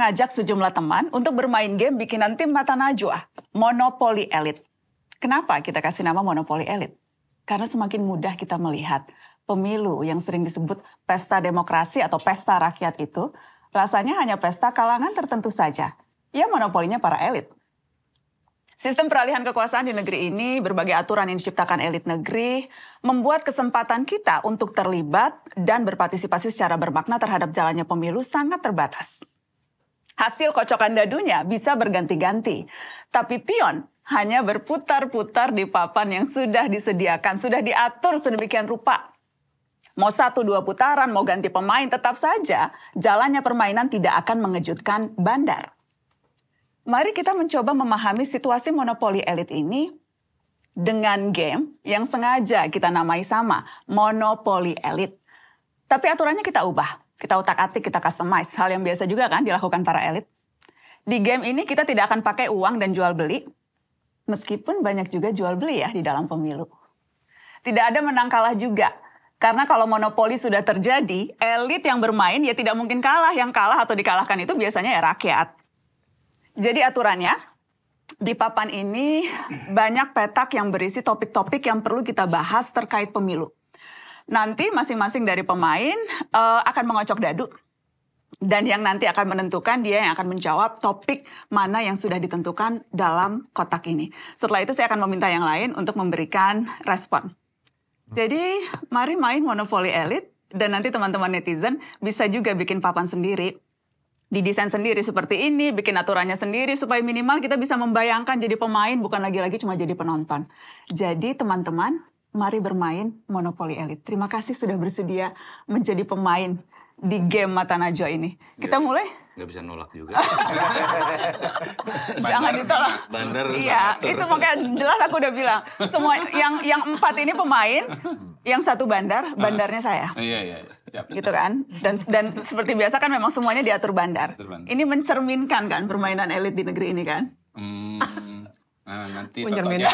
mengajak sejumlah teman untuk bermain game bikinan tim Mata Najwa, Monopoly Elite. Kenapa kita kasih nama Monopoly Elite? Karena semakin mudah kita melihat pemilu yang sering disebut pesta demokrasi atau pesta rakyat itu, rasanya hanya pesta kalangan tertentu saja. Ya monopolinya para elit. Sistem peralihan kekuasaan di negeri ini, berbagai aturan yang diciptakan elit negeri, membuat kesempatan kita untuk terlibat dan berpartisipasi secara bermakna terhadap jalannya pemilu sangat terbatas. Hasil kocokan dadunya bisa berganti-ganti, tapi pion hanya berputar-putar di papan yang sudah disediakan, sudah diatur sedemikian rupa. Mau satu dua putaran, mau ganti pemain, tetap saja jalannya permainan tidak akan mengejutkan bandar. Mari kita mencoba memahami situasi monopoli elit ini dengan game yang sengaja kita namai sama, monopoli elit. Tapi aturannya kita ubah. Kita otak atik kita customize. Hal yang biasa juga kan dilakukan para elit. Di game ini kita tidak akan pakai uang dan jual beli. Meskipun banyak juga jual beli ya di dalam pemilu. Tidak ada menang kalah juga. Karena kalau monopoli sudah terjadi, elit yang bermain ya tidak mungkin kalah. Yang kalah atau dikalahkan itu biasanya ya rakyat. Jadi aturannya, di papan ini banyak petak yang berisi topik-topik yang perlu kita bahas terkait pemilu nanti masing-masing dari pemain uh, akan mengocok dadu dan yang nanti akan menentukan dia yang akan menjawab topik mana yang sudah ditentukan dalam kotak ini. Setelah itu saya akan meminta yang lain untuk memberikan respon. Jadi mari main Monopoly Elite dan nanti teman-teman netizen bisa juga bikin papan sendiri didesain sendiri seperti ini, bikin aturannya sendiri supaya minimal kita bisa membayangkan jadi pemain bukan lagi-lagi cuma jadi penonton. Jadi teman-teman mari bermain Monopoly elit. Terima kasih sudah bersedia menjadi pemain di game Mata Najwa ini. Kita ya, mulai? Gak bisa nolak juga. Jangan ditolak. Bandar. Iya, itu makanya jelas aku udah bilang. Semua yang yang empat ini pemain, yang satu bandar, ah. bandarnya saya. Iya, iya. Siap. Gitu kan? Dan dan seperti biasa kan memang semuanya diatur bandar. Ini mencerminkan kan permainan elit di negeri ini kan? Hmm. Ah, nanti mencerminkan.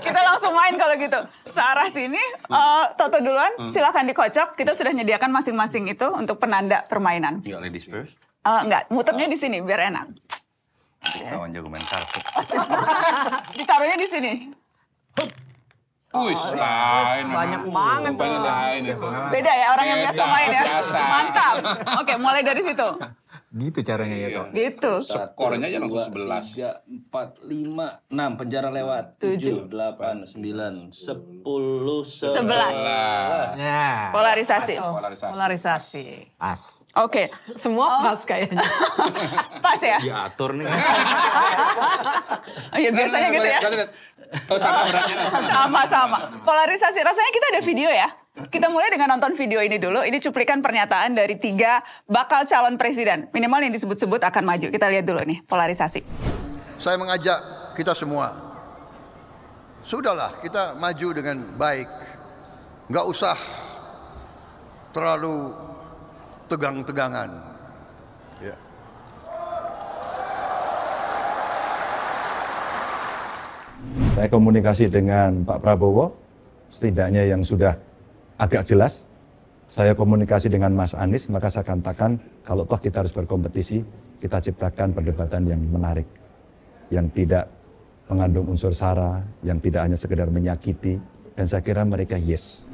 kita langsung main kalau gitu. Searah sini, uh, Toto duluan, hmm. silakan dikocok. Kita sudah menyediakan masing-masing itu untuk penanda permainan. You ladies first? Uh, enggak, muternya oh. di sini biar enak. Kawan jago main kartu. Ditaruhnya di sini. Wih, oh, lain. Banyak banget tuh. Beda ya orang yang biasa main ya. Mantap. Oke, mulai dari situ. Gitu caranya ya, iya. ya, Tok. Gitu. Skornya aja langsung 11. 3, 4, 5, 6. Penjara lewat. 7, 7 8, 9, 10, 11. 11. Ya. Polarisasi. As. Polarisasi. Polarisasi. As. Oke, okay. semua oh. pas kayaknya. pas ya? Diatur nih. ya, biasanya gitu ya. Lihat, lihat. sama Sama-sama. Polarisasi. Rasanya kita ada video ya? kita mulai dengan nonton video ini dulu. Ini cuplikan pernyataan dari tiga bakal calon presiden. Minimal yang disebut-sebut akan maju. Kita lihat dulu nih polarisasi. Saya mengajak kita semua. Sudahlah kita maju dengan baik. Nggak usah terlalu tegang-tegangan. Ya. Saya komunikasi dengan Pak Prabowo, setidaknya yang sudah agak jelas, saya komunikasi dengan Mas Anies, maka saya katakan kalau toh kita harus berkompetisi, kita ciptakan perdebatan yang menarik, yang tidak mengandung unsur sara, yang tidak hanya sekedar menyakiti, dan saya kira mereka yes.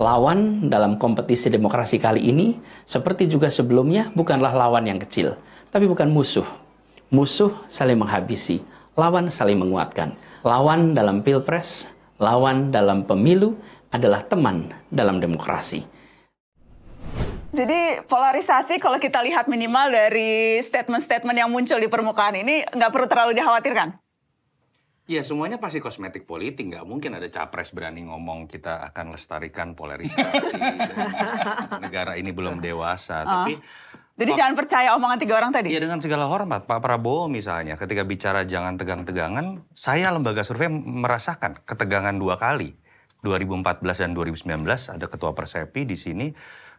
Lawan dalam kompetisi demokrasi kali ini, seperti juga sebelumnya, bukanlah lawan yang kecil, tapi bukan musuh. Musuh saling menghabisi, lawan saling menguatkan. Lawan dalam pilpres, lawan dalam pemilu, adalah teman dalam demokrasi. Jadi polarisasi kalau kita lihat minimal dari statement-statement yang muncul di permukaan ini nggak perlu terlalu dikhawatirkan? Ya semuanya pasti kosmetik politik, nggak mungkin ada capres berani ngomong kita akan lestarikan polarisasi. negara ini belum dewasa, uh. tapi jadi Pak, jangan percaya omongan tiga orang tadi. Iya dengan segala hormat, Pak Prabowo misalnya ketika bicara jangan tegang-tegangan, saya lembaga survei merasakan ketegangan dua kali. 2014 dan 2019 ada ketua Persepi di sini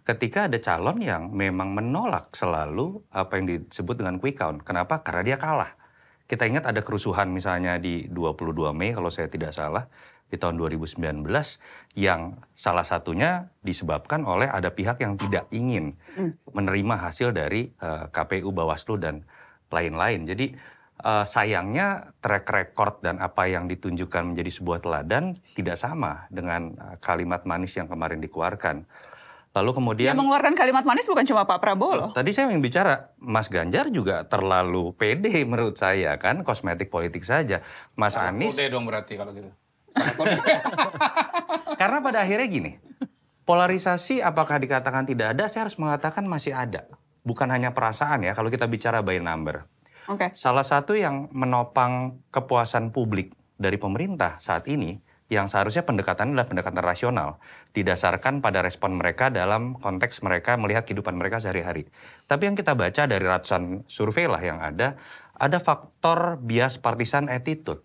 ketika ada calon yang memang menolak selalu apa yang disebut dengan quick count. Kenapa? Karena dia kalah. Kita ingat ada kerusuhan misalnya di 22 Mei kalau saya tidak salah di tahun 2019 yang salah satunya disebabkan oleh ada pihak yang tidak ingin hmm. menerima hasil dari uh, eh, KPU Bawaslu dan lain-lain. Jadi uh, sayangnya track record dan apa yang ditunjukkan menjadi sebuah teladan tidak sama dengan eh, kalimat manis yang kemarin dikeluarkan. Lalu kemudian yang mengeluarkan kalimat manis bukan cuma Pak Prabowo loh. Tadi saya ingin bicara Mas Ganjar juga terlalu pede menurut saya kan kosmetik politik saja. Mas nah, Anies pede dong berarti kalau gitu. Karena pada akhirnya gini, polarisasi apakah dikatakan tidak ada, saya harus mengatakan masih ada. Bukan hanya perasaan ya, kalau kita bicara by number. Okay. Salah satu yang menopang kepuasan publik dari pemerintah saat ini yang seharusnya pendekatan adalah pendekatan rasional didasarkan pada respon mereka dalam konteks mereka melihat kehidupan mereka sehari-hari. Tapi yang kita baca dari ratusan survei lah yang ada, ada faktor bias partisan attitude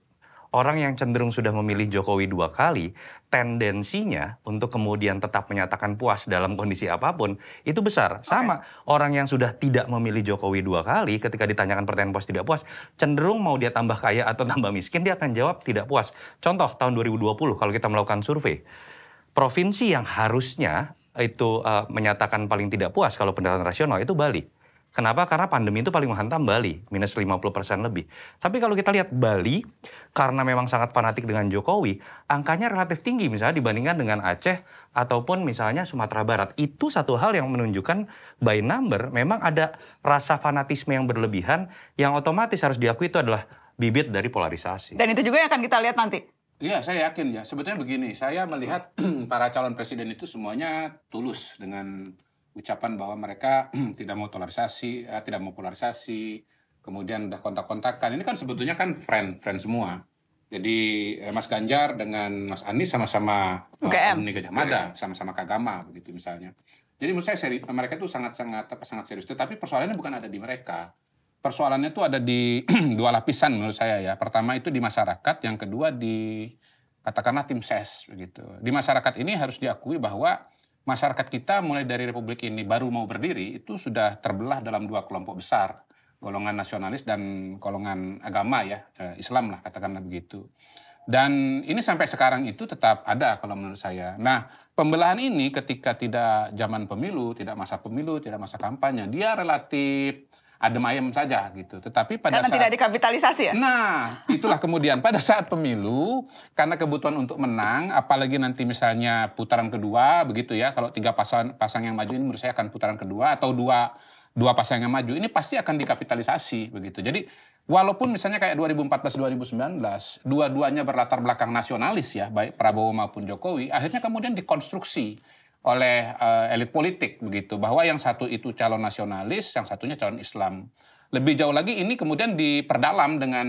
orang yang cenderung sudah memilih Jokowi dua kali, tendensinya untuk kemudian tetap menyatakan puas dalam kondisi apapun itu besar. Okay. Sama orang yang sudah tidak memilih Jokowi dua kali, ketika ditanyakan pertanyaan puas tidak puas, cenderung mau dia tambah kaya atau tambah miskin dia akan jawab tidak puas. Contoh tahun 2020 kalau kita melakukan survei, provinsi yang harusnya itu uh, menyatakan paling tidak puas kalau pendataan rasional itu Bali Kenapa? Karena pandemi itu paling menghantam Bali, minus 50% lebih. Tapi kalau kita lihat Bali, karena memang sangat fanatik dengan Jokowi, angkanya relatif tinggi misalnya dibandingkan dengan Aceh ataupun misalnya Sumatera Barat. Itu satu hal yang menunjukkan by number memang ada rasa fanatisme yang berlebihan yang otomatis harus diakui itu adalah bibit dari polarisasi. Dan itu juga yang akan kita lihat nanti. Iya, saya yakin ya. Sebetulnya begini, saya melihat para calon presiden itu semuanya tulus dengan ucapan bahwa mereka tidak mau polarisasi, eh, tidak mau polarisasi, kemudian udah kontak-kontakan. Ini kan sebetulnya kan friend, friend semua. Jadi eh, Mas Ganjar dengan Mas Anies sama-sama UGM, eh, Gajah Mada, sama-sama Kagama begitu misalnya. Jadi menurut saya seri, mereka itu sangat-sangat sangat serius. Tapi persoalannya bukan ada di mereka. Persoalannya itu ada di dua lapisan menurut saya ya. Pertama itu di masyarakat, yang kedua di katakanlah tim ses begitu. Di masyarakat ini harus diakui bahwa masyarakat kita mulai dari republik ini baru mau berdiri itu sudah terbelah dalam dua kelompok besar, golongan nasionalis dan golongan agama ya, eh, Islam lah katakanlah begitu. Dan ini sampai sekarang itu tetap ada kalau menurut saya. Nah, pembelahan ini ketika tidak zaman pemilu, tidak masa pemilu, tidak masa kampanye, dia relatif adem ayem saja gitu. Tetapi pada karena saat, tidak dikapitalisasi ya. Nah, itulah kemudian pada saat pemilu karena kebutuhan untuk menang, apalagi nanti misalnya putaran kedua begitu ya, kalau tiga pasang pasang yang maju ini menurut saya akan putaran kedua atau dua dua pasang yang maju ini pasti akan dikapitalisasi begitu. Jadi walaupun misalnya kayak 2014 2019 dua-duanya berlatar belakang nasionalis ya, baik Prabowo maupun Jokowi, akhirnya kemudian dikonstruksi oleh uh, elit politik begitu bahwa yang satu itu calon nasionalis, yang satunya calon Islam. Lebih jauh lagi ini kemudian diperdalam dengan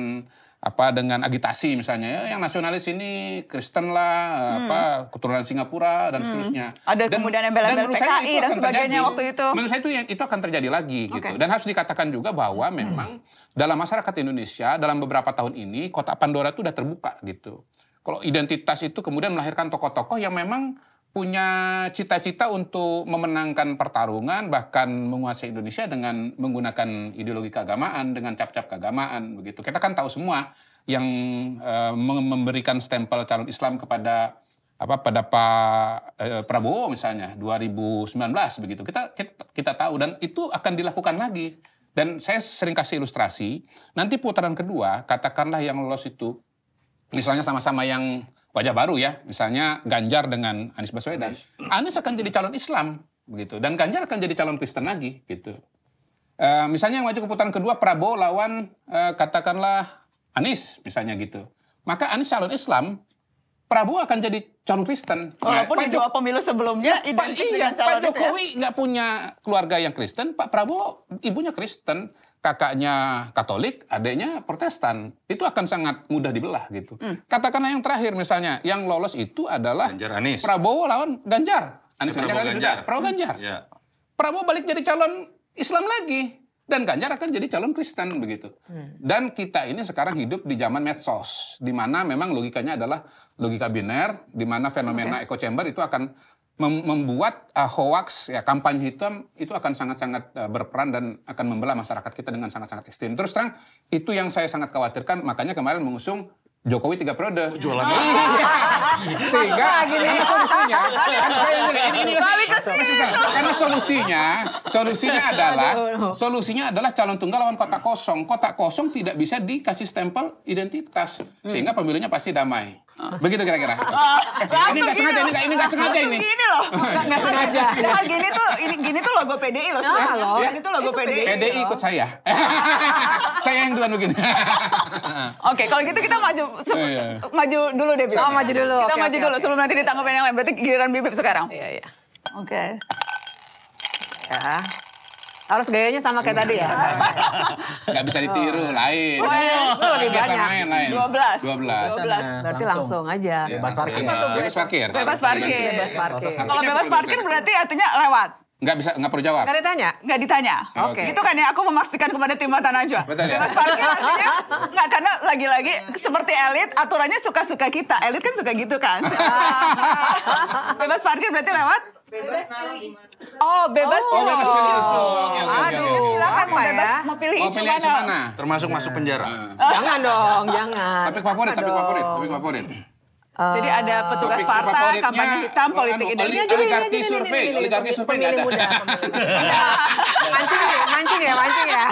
apa dengan agitasi misalnya ya, yang nasionalis ini Kristen lah eh, hmm. apa keturunan Singapura dan hmm. seterusnya. Ada dan, kemudian bela-bela PKI dan sebagainya terjadi, waktu itu. Menurut saya itu itu akan terjadi lagi okay. gitu. Dan harus dikatakan juga bahwa hmm. memang dalam masyarakat Indonesia dalam beberapa tahun ini kota Pandora itu sudah terbuka gitu. Kalau identitas itu kemudian melahirkan tokoh-tokoh yang memang punya cita-cita untuk memenangkan pertarungan bahkan menguasai Indonesia dengan menggunakan ideologi keagamaan dengan cap-cap keagamaan begitu. Kita kan tahu semua yang uh, memberikan stempel calon Islam kepada apa pada Pak eh, Prabowo misalnya 2019 begitu. Kita, kita kita tahu dan itu akan dilakukan lagi. Dan saya sering kasih ilustrasi, nanti putaran kedua katakanlah yang lolos itu misalnya sama-sama yang wajah baru ya, misalnya Ganjar dengan Anies Baswedan. Anies akan jadi calon Islam begitu, dan Ganjar akan jadi calon Kristen lagi gitu. E, misalnya yang maju ke putaran kedua Prabowo lawan e, katakanlah Anies misalnya gitu. Maka Anies calon Islam, Prabowo akan jadi calon Kristen. Walaupun nah, di dua pemilu sebelumnya ya, identik Pak, iya, dengan calon Pak Jokowi nggak ya? punya keluarga yang Kristen, Pak Prabowo ibunya Kristen kakaknya Katolik, adiknya Protestan. Itu akan sangat mudah dibelah gitu. Hmm. Katakanlah yang terakhir misalnya, yang lolos itu adalah Ganjar Anies. Prabowo lawan Ganjar. Anies Ganjar, Prabowo Ganjar. Prabowo Ganjar. Hmm. Ya. Prabowo balik jadi calon Islam lagi dan Ganjar akan jadi calon Kristen begitu. Hmm. Dan kita ini sekarang hidup di zaman medsos, di mana memang logikanya adalah logika biner, di mana fenomena okay. Hmm. echo chamber itu akan mem membuat uh, hoax ya kampanye hitam itu akan sangat-sangat uh, berperan dan akan membelah masyarakat kita dengan sangat-sangat ekstrim. Terus terang itu yang saya sangat khawatirkan makanya kemarin mengusung Jokowi tiga periode. Oh, jualan. Iya. Sehingga karena solusinya, kan ini, ini, karena solusinya, solusinya adalah, solusinya adalah calon tunggal lawan kota kosong. Kota kosong tidak bisa dikasih stempel identitas, hmm. sehingga pemilunya pasti damai. Begitu kira-kira. Oh, ini nggak sengaja, ini gak, ini nggak sengaja ini. Gini loh, nggak sengaja. Nah, gini tuh, ini gini tuh logo PDI loh. Nah, loh. Ya. Ini tuh logo PDI. PDI ikut saya. saya yang duluan begini. Oke, kalau gitu kita maju Iya, iya. maju dulu deh. Bibip. Oh, maju dulu. Kita okay, maju okay, dulu okay. sebelum nanti ditanggapin yang lain. Berarti giliran Bibip sekarang. Iya, iya. Oke. Okay. Ya. Harus gayanya sama kayak tadi ya. Iya. Gak bisa ditiru, oh. lain. Oh, oh, lebih banyak. Main, lain. 12. 12. 12. Berarti langsung, langsung aja. bebas parkir. Bebas parkir. Bebas parkir. Bebas parkir. Kalau bebas parkir berarti artinya lewat. Nggak bisa, nggak perlu jawab. Nggak ditanya? Nggak ditanya. Ah, oke. Okay. Itu kan ya, aku memastikan kepada tim mata najwa. Betul Bebas ya? parkir artinya, nggak, karena lagi-lagi seperti elit, aturannya suka-suka kita. Elit kan suka gitu kan. Ah. bebas parkir berarti lewat? Bebas oh, oh, bebas pilih. Oh, bebas pilih oh Ya, okay, Aduh, silakan mau bebas, ya? mau pilih isu mana? Termasuk nah. masuk penjara. Ah. Jangan dong, jangan. Tapi favorit, tapi favorit, tapi favorit. Jadi eh, ada petugas partai, kampanye hitam, politik anu, ini. ini, survei, oligarki survei nggak ada. Muda, mancing, mancing ya, mancing ya.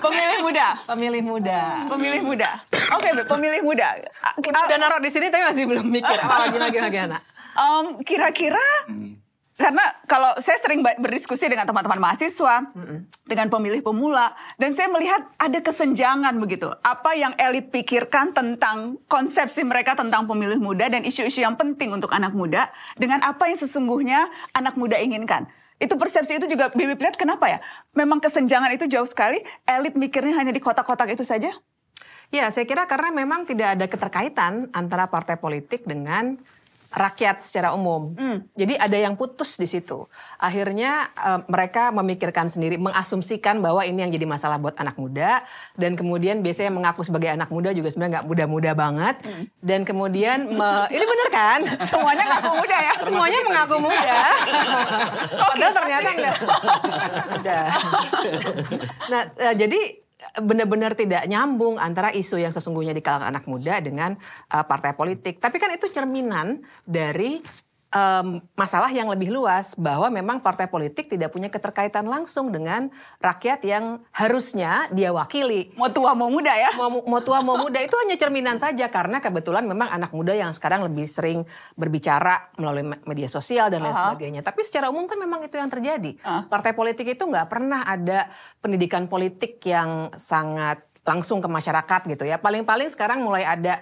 pemilih muda. Pemilih muda. Pemilih muda. Oke, okay, pemilih muda. Ah, udah naruh di sini tapi masih belum mikir. Apa lagi lagi lagi anak? Um, kira-kira hmm karena kalau saya sering berdiskusi dengan teman-teman mahasiswa, mm -hmm. dengan pemilih pemula, dan saya melihat ada kesenjangan begitu. Apa yang elit pikirkan tentang konsepsi mereka tentang pemilih muda dan isu-isu yang penting untuk anak muda, dengan apa yang sesungguhnya anak muda inginkan. Itu persepsi itu juga Bibi lihat kenapa ya? Memang kesenjangan itu jauh sekali, elit mikirnya hanya di kotak-kotak itu saja? Ya, saya kira karena memang tidak ada keterkaitan antara partai politik dengan rakyat secara umum. Mm. Jadi ada yang putus di situ. Akhirnya e, mereka memikirkan sendiri, mengasumsikan bahwa ini yang jadi masalah buat anak muda dan kemudian biasanya mengaku sebagai anak muda juga sebenarnya nggak muda-muda banget mm. dan kemudian me, ini bener kan? Semuanya ngaku muda ya. Semuanya mengaku muda. Padahal ternyata enggak. nah, e, jadi benar-benar tidak nyambung antara isu yang sesungguhnya di kalangan anak muda dengan uh, partai politik. Tapi kan itu cerminan dari um, masalah yang lebih luas bahwa memang partai politik tidak punya keterkaitan langsung dengan rakyat yang harusnya dia wakili. Mau tua mau muda ya? Mau, mau tua mau muda itu hanya cerminan saja karena kebetulan memang anak muda yang sekarang lebih sering berbicara melalui media sosial dan lain uh -huh. sebagainya. Tapi secara umum kan memang itu yang terjadi. Uh. Partai politik itu nggak pernah ada pendidikan politik yang sangat langsung ke masyarakat gitu ya. Paling-paling sekarang mulai ada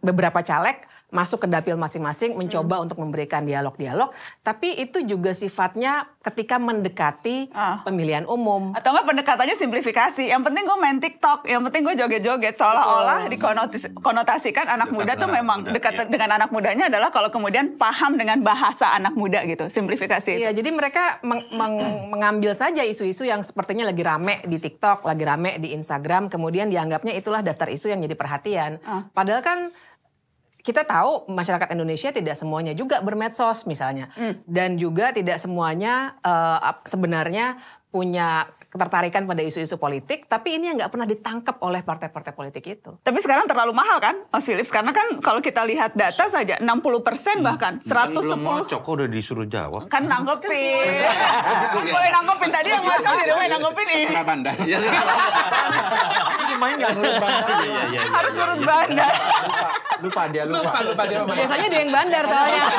beberapa caleg masuk ke dapil masing-masing mencoba hmm. untuk memberikan dialog-dialog tapi itu juga sifatnya ketika mendekati ah. pemilihan umum atau enggak pendekatannya simplifikasi yang penting gue main TikTok yang penting gue joget-joget seolah-olah dikonotasikan anak dekat muda tuh anak memang muda, dekat iya. dengan anak mudanya adalah kalau kemudian paham dengan bahasa anak muda gitu simplifikasi iya jadi mereka meng meng mengambil saja isu-isu yang sepertinya lagi rame di TikTok lagi rame di Instagram kemudian dianggapnya itulah daftar isu yang jadi perhatian ah. padahal kan kita tahu masyarakat Indonesia tidak semuanya juga bermedsos misalnya hmm. dan juga tidak semuanya uh, sebenarnya punya ketertarikan pada isu-isu politik, tapi ini yang nggak pernah ditangkap oleh partai-partai politik itu. Tapi sekarang terlalu mahal kan, Mas Philips? Karena kan kalau kita lihat data saja, 60 persen hmm. bahkan, 110. Belum mau udah disuruh jawab. Kan nanggepin. kan, kan boleh nanggepin. Tadi yang masuk tidak boleh nanggepin. Serah bandar. Iya, iya. Ini main nggak ya, nurut bandar. Iya, Harus nurut bandar. Lupa dia, lupa. Lupa, lupa dia. Biasanya dia yang bandar soalnya.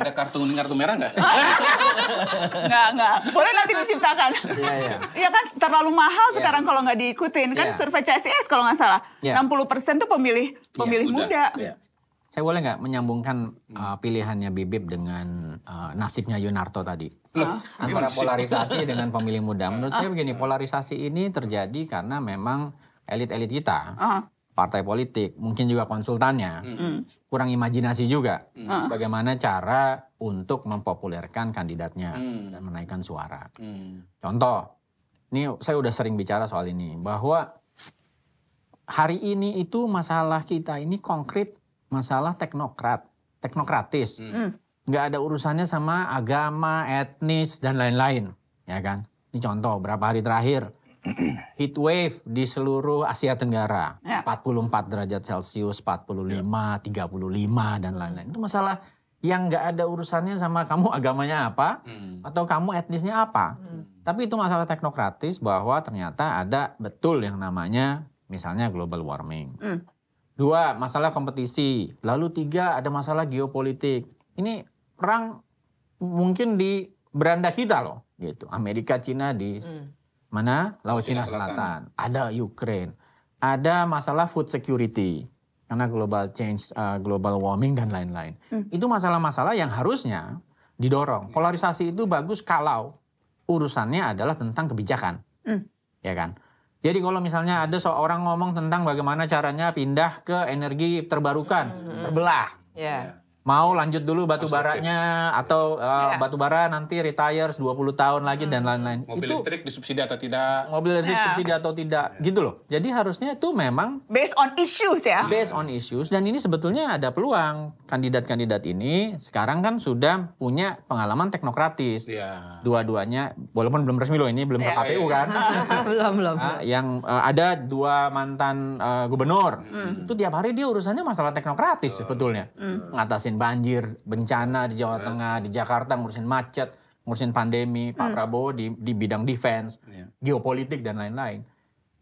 ada kartu kuning kartu merah nggak? nggak nggak. Boleh nanti diciptakan. Iya, iya. iya kan terlalu mahal iya. sekarang kalau nggak diikutin kan survei CSIS kalau nggak salah. 60 persen tuh pemilih pemilih muda. Saya boleh nggak menyambungkan hmm. uh, pilihannya Bibip dengan uh, nasibnya Yunarto tadi? Loh, ah. Antara polarisasi dengan pemilih muda. Menurut saya ah. begini, polarisasi ini terjadi karena memang elit-elit kita uh partai politik, mungkin juga konsultannya, mm. kurang imajinasi juga mm. bagaimana cara untuk mempopulerkan kandidatnya mm. dan menaikkan suara. Mm. Contoh, ini saya udah sering bicara soal ini bahwa hari ini itu masalah kita ini konkret masalah teknokrat, teknokratis, mm. mm. nggak ada urusannya sama agama, etnis dan lain-lain, ya kan? Ini contoh berapa hari terakhir heat wave di seluruh Asia Tenggara. Ya. 44 derajat Celcius, 45, ya. 35 dan lain-lain. Itu masalah yang nggak ada urusannya sama kamu agamanya apa hmm. atau kamu etnisnya apa. Hmm. Tapi itu masalah teknokratis bahwa ternyata ada betul yang namanya misalnya global warming. Hmm. Dua, masalah kompetisi. Lalu tiga, ada masalah geopolitik. Ini perang mungkin di beranda kita loh gitu. Amerika Cina di hmm. Mana? Laut Cina Selatan. Selatan. Ada Ukraine. Ada masalah food security karena global change, uh, global warming dan lain-lain. Hmm. Itu masalah-masalah yang harusnya didorong. Iya. Polarisasi itu bagus kalau urusannya adalah tentang kebijakan, hmm. ya kan? Jadi kalau misalnya ada seorang ngomong tentang bagaimana caranya pindah ke energi terbarukan, hmm. terbelah. Yeah. Iya mau lanjut dulu batu Maksudnya. baranya atau uh, eh, yeah. batu bara nanti retires 20 tahun lagi hmm. dan lain-lain. Mobil itu, listrik disubsidi atau tidak? Mobil listrik yeah. subsidi atau tidak? Yeah. Gitu loh. Jadi harusnya itu memang based on issues ya. Based on issues dan ini sebetulnya ada peluang kandidat-kandidat ini sekarang kan sudah punya pengalaman teknokratis. Yeah. Dua-duanya walaupun belum resmi loh ini belum yeah. KPU kan. Iya. belum belum. Nah, yang uh, ada dua mantan uh, gubernur. Mm. Itu tiap hari dia urusannya masalah teknokratis oh. sebetulnya. Hmm. Ngatasin banjir, bencana di Jawa iya. Tengah, di Jakarta ngurusin macet, ngurusin pandemi, Pak hmm. Prabowo di, di bidang defense, yeah. geopolitik dan lain-lain.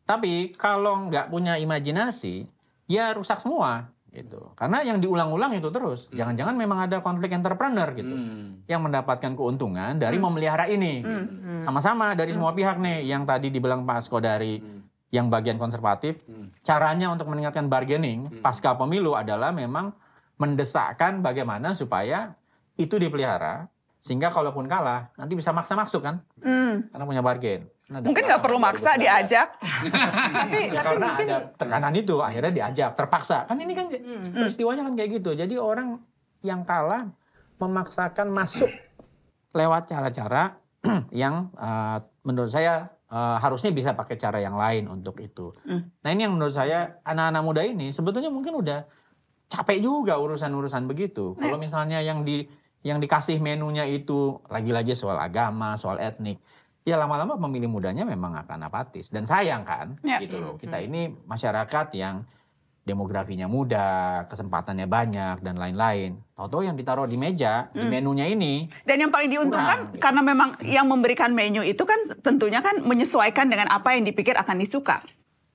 Tapi kalau nggak punya imajinasi, ya rusak semua gitu. Karena yang diulang-ulang itu terus. Hmm. Jangan-jangan hmm. memang ada konflik entrepreneur gitu hmm. yang mendapatkan keuntungan dari hmm. memelihara ini. Hmm. Hmm. Sama-sama hmm. dari hmm. dari semua pihak nih yang tadi dibilang Pak Asko dari hmm. yang bagian konservatif, hmm. caranya untuk meningkatkan bargaining hmm. pasca pemilu adalah memang mendesakkan bagaimana supaya itu dipelihara sehingga kalaupun kalah nanti bisa maksa masuk kan hmm. karena punya bargain nah, mungkin nggak perlu maksa diajak tapi, ya, tapi karena mungkin... ada tekanan itu akhirnya diajak terpaksa kan ini kan hmm. peristiwanya kan kayak gitu jadi orang yang kalah memaksakan masuk lewat cara-cara yang uh, menurut saya uh, harusnya bisa pakai cara yang lain untuk itu. Hmm. Nah ini yang menurut saya anak-anak muda ini sebetulnya mungkin udah capek juga urusan-urusan begitu. Iya. Kalau misalnya yang di yang dikasih menunya itu lagi-lagi soal agama, soal etnik, ya lama-lama pemilih mudanya memang akan apatis dan sayang kan, ya. gitu loh. Kita hmm. ini masyarakat yang demografinya muda, kesempatannya banyak dan lain-lain. Toto yang ditaruh di meja, hmm. di menunya ini. Dan yang paling diuntungkan kurang, gitu. karena memang yang memberikan menu itu kan tentunya kan menyesuaikan dengan apa yang dipikir akan disuka.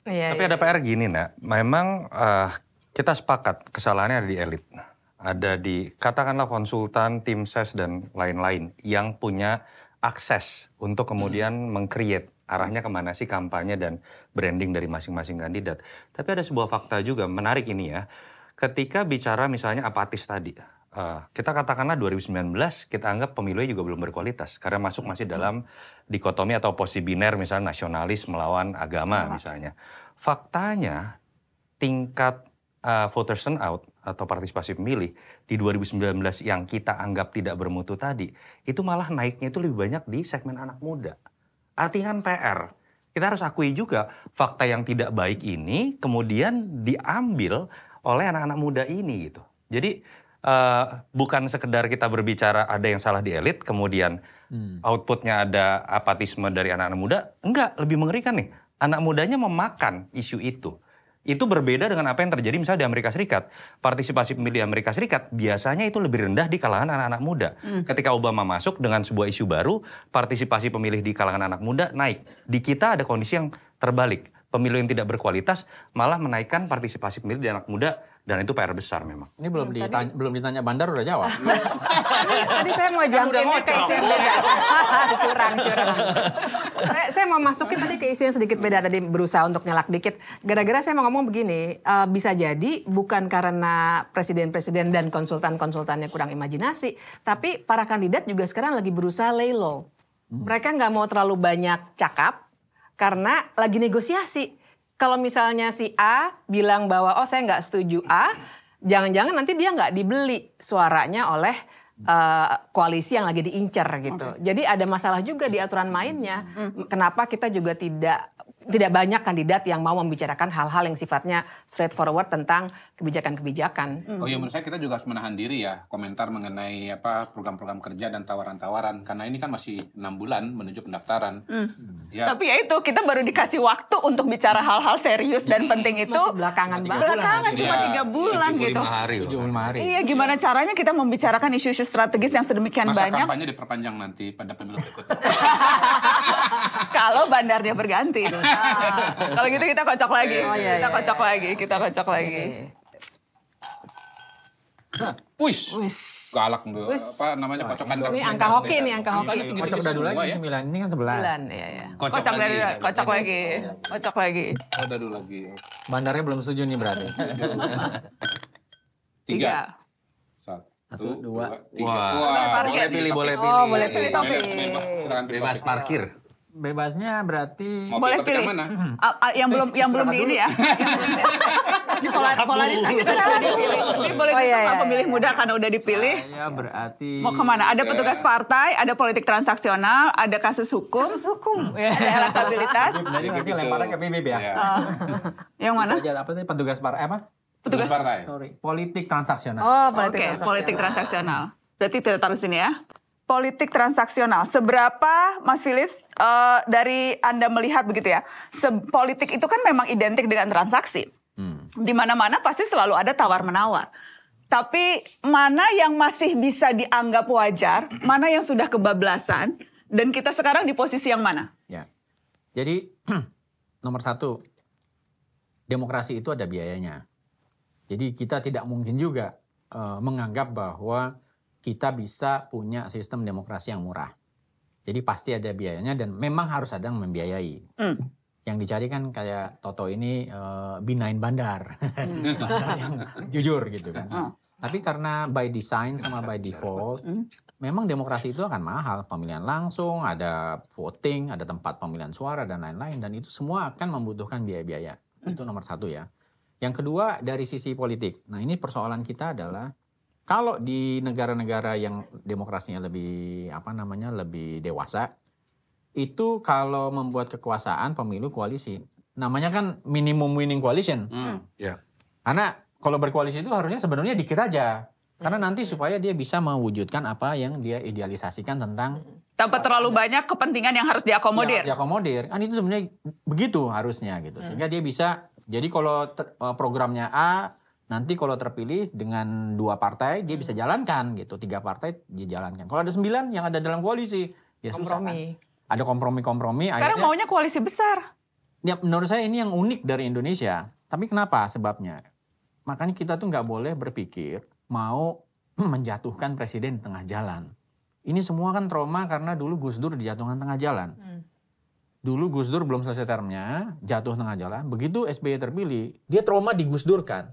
Iya, Tapi iya, ada iya. PR gini nak, memang uh, kita sepakat kesalahannya ada di elit. Ada di katakanlah konsultan, tim ses dan lain-lain yang punya akses untuk kemudian hmm. mengcreate arahnya kemana sih kampanye dan branding dari masing-masing kandidat. Tapi ada sebuah fakta juga menarik ini ya. Ketika bicara misalnya apatis tadi, uh, kita katakanlah 2019 kita anggap pemilu juga belum berkualitas karena masuk masih hmm. dalam dikotomi atau posisi biner misalnya nasionalis melawan agama iya. misalnya. Faktanya tingkat uh, eh, voter turnout atau partisipasi pemilih di 2019 yang kita anggap tidak bermutu tadi, itu malah naiknya itu lebih banyak di segmen anak muda. Artinya kan PR. Kita harus akui juga fakta yang tidak baik ini kemudian diambil oleh anak-anak muda ini gitu. Jadi uh, bukan sekedar kita berbicara ada yang salah di elit, kemudian hmm. outputnya ada apatisme dari anak-anak muda. Enggak, lebih mengerikan nih. Anak mudanya memakan isu itu itu berbeda dengan apa yang terjadi misalnya di Amerika Serikat. Partisipasi pemilih di Amerika Serikat biasanya itu lebih rendah di kalangan anak-anak muda. Hmm. Ketika Obama masuk dengan sebuah isu baru, partisipasi pemilih di kalangan anak muda naik. Di kita ada kondisi yang terbalik. Pemilu yang tidak berkualitas malah menaikkan partisipasi pemilih di anak muda dan itu PR besar memang. Ini belum hmm, ditanya, Tadi... belum ditanya bandar udah jawab. Tadi saya mau kan jangkin ke isu yang beda. curang, curang. saya, saya mau masukin tadi ke isu yang sedikit beda tadi berusaha untuk nyelak dikit. Gara-gara saya mau ngomong begini, uh, bisa jadi bukan karena presiden-presiden dan konsultan-konsultannya kurang imajinasi, tapi para kandidat juga sekarang lagi berusaha lay low. Hmm. Mereka nggak mau terlalu banyak cakap karena lagi negosiasi kalau misalnya si A bilang bahwa oh saya nggak setuju A, jangan-jangan nanti dia nggak dibeli suaranya oleh uh, koalisi yang lagi diincar gitu. Okay. Jadi ada masalah juga di aturan mainnya. Hmm, hmm, hmm. Kenapa kita juga tidak tidak banyak kandidat yang mau membicarakan hal-hal yang sifatnya straightforward tentang kebijakan-kebijakan. Hmm. Oh iya, menurut saya kita juga harus menahan diri ya komentar mengenai apa program-program kerja dan tawaran-tawaran karena ini kan masih enam bulan menuju pendaftaran. Hmm. Ya. Tapi ya itu kita baru dikasih waktu untuk bicara hal-hal serius dan penting itu masih belakangan banget. Belakangan cuma iya. tiga bulan, ya, bulan gitu. Hari, 75 hari. Iya, gimana caranya kita membicarakan isu-isu isu strategis yang sedemikian Masa banyak. Masa kampanye diperpanjang nanti pada pemilu berikutnya. Kalau bandarnya berganti. Ah. Kalau gitu kita kocok lagi. Oh, iya, kita iya, kocok iya. lagi, kita kocok lagi. Iya, iya. Wih, Galak dulu. Apa namanya kocokan Ini angka hoki nih, angka hoki. kocok dadu lagi ya. sembilan ini kan sebelas. 9, iya, iya. Kocok, kocok lagi, dadu, kocok lagi. Kocok lagi. Oh, dadu lagi. Bandarnya belum setuju nih berarti. Tiga. Satu, dua, tiga. Wah, Wah boleh pilih, boleh pilih. Oh, boleh pilih topik. Bebas parkir. Bebasnya berarti Mau boleh pilih. Mana? Hmm. Uh, yang belum yang belum di ini ya. Sekolah polarisasi sudah dipilih. Ini boleh oh, iya, iya, pemilih iya. muda karena udah dipilih. Saya berarti. Mau kemana? Ada iya, petugas partai, ada politik transaksional, ada kasus hukum. Kasus hukum. Ya, ada elektabilitas. Jadi nanti gitu. lemparan ke PBB ya. Yang mana? Apa tadi? petugas partai eh, apa? petugas partai. Sorry, politik transaksional. Oh, politik, okay. transaksional. politik transaksional. Berarti kita taruh sini ya. Politik transaksional. Seberapa Mas Philips uh, dari Anda melihat begitu ya? Se politik itu kan memang identik dengan transaksi. Hmm. Di mana-mana pasti selalu ada tawar-menawar. Tapi mana yang masih bisa dianggap wajar, mana yang sudah kebablasan, dan kita sekarang di posisi yang mana? Ya. Jadi nomor satu, demokrasi itu ada biayanya. Jadi kita tidak mungkin juga uh, menganggap bahwa kita bisa punya sistem demokrasi yang murah. Jadi pasti ada biayanya dan memang harus ada yang membiayai. Mm. Yang dicari kan kayak Toto ini uh, eh, binain bandar, mm. bandar yang jujur gitu kan. Mm. Tapi karena by design sama by default, hmm. memang demokrasi itu akan mahal. Pemilihan langsung, ada voting, ada tempat pemilihan suara dan lain-lain, dan itu semua akan membutuhkan biaya-biaya. Itu hmm. nomor satu ya. Yang kedua dari sisi politik. Nah ini persoalan kita adalah kalau di negara-negara yang demokrasinya lebih apa namanya lebih dewasa itu kalau membuat kekuasaan pemilu koalisi namanya kan minimum winning coalition. Hmm. hmm. Yeah. Karena kalau berkoalisi itu harusnya sebenarnya dikit aja karena nanti supaya dia bisa mewujudkan apa yang dia idealisasikan tentang hmm tanpa terlalu banyak kepentingan yang harus diakomodir. Ya, diakomodir. Kan itu sebenarnya begitu harusnya gitu. Hmm. Sehingga dia bisa jadi kalau ter, e, programnya A nanti kalau terpilih dengan dua partai dia bisa hmm. jalankan gitu. Tiga partai dia jalankan. Kalau ada sembilan yang ada dalam koalisi ya kompromi. susah. Kan? Ada kompromi-kompromi Sekarang akhirnya, maunya koalisi besar. Ya menurut saya ini yang unik dari Indonesia. Tapi kenapa sebabnya? Makanya kita tuh nggak boleh berpikir mau menjatuhkan presiden di tengah jalan ini semua kan trauma karena dulu Gus Dur dijatuhkan tengah jalan. Hmm. Dulu Gus Dur belum selesai termnya, jatuh tengah jalan. Begitu SBY terpilih, dia trauma di Gus Dur kan.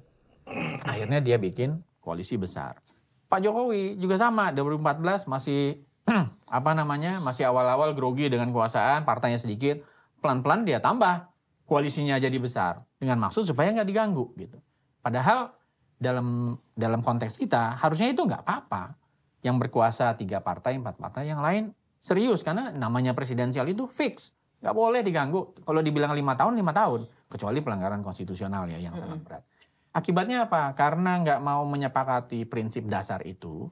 Akhirnya dia bikin koalisi besar. Pak Jokowi juga sama, 2014 masih apa namanya masih awal-awal grogi dengan kekuasaan, partainya sedikit, pelan-pelan dia tambah koalisinya jadi besar dengan maksud supaya nggak diganggu gitu. Padahal dalam dalam konteks kita harusnya itu nggak apa-apa yang berkuasa tiga partai, empat partai, yang lain serius karena namanya presidensial itu fix, nggak boleh diganggu. Kalau dibilang lima tahun, lima tahun, kecuali pelanggaran konstitusional ya yang sangat berat. Akibatnya apa? Karena nggak mau menyepakati prinsip dasar itu,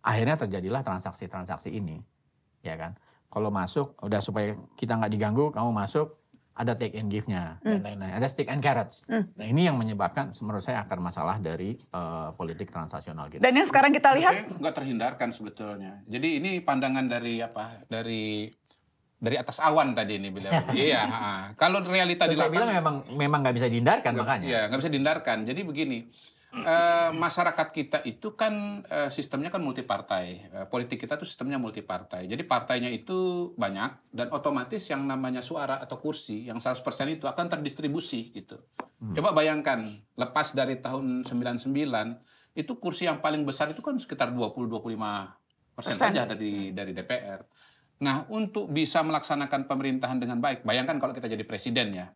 akhirnya terjadilah transaksi-transaksi ini, ya kan? Kalau masuk, udah supaya kita nggak diganggu, kamu masuk, ada take and give-nya dan hmm. lain-lain. Ada stick and carrots. Mm. Nah ini yang menyebabkan menurut saya akar masalah dari uh, politik transaksional kita. Dan yang sekarang kita lihat enggak terhindarkan sebetulnya. Jadi ini pandangan dari apa dari dari atas awan tadi ini bilang. iya. Kalau realita Terus di lapangan, memang memang nggak bisa dihindarkan gak, makanya. Iya nggak bisa dihindarkan. Jadi begini e, masyarakat kita itu kan e, sistemnya kan multipartai. E, politik kita tuh sistemnya multipartai. Jadi partainya itu banyak dan otomatis yang namanya suara atau kursi yang 100% itu akan terdistribusi gitu. Hmm. Coba bayangkan lepas dari tahun 99 itu kursi yang paling besar itu kan sekitar 20-25 persen saja dari dari DPR. Nah, untuk bisa melaksanakan pemerintahan dengan baik, bayangkan kalau kita jadi presiden ya,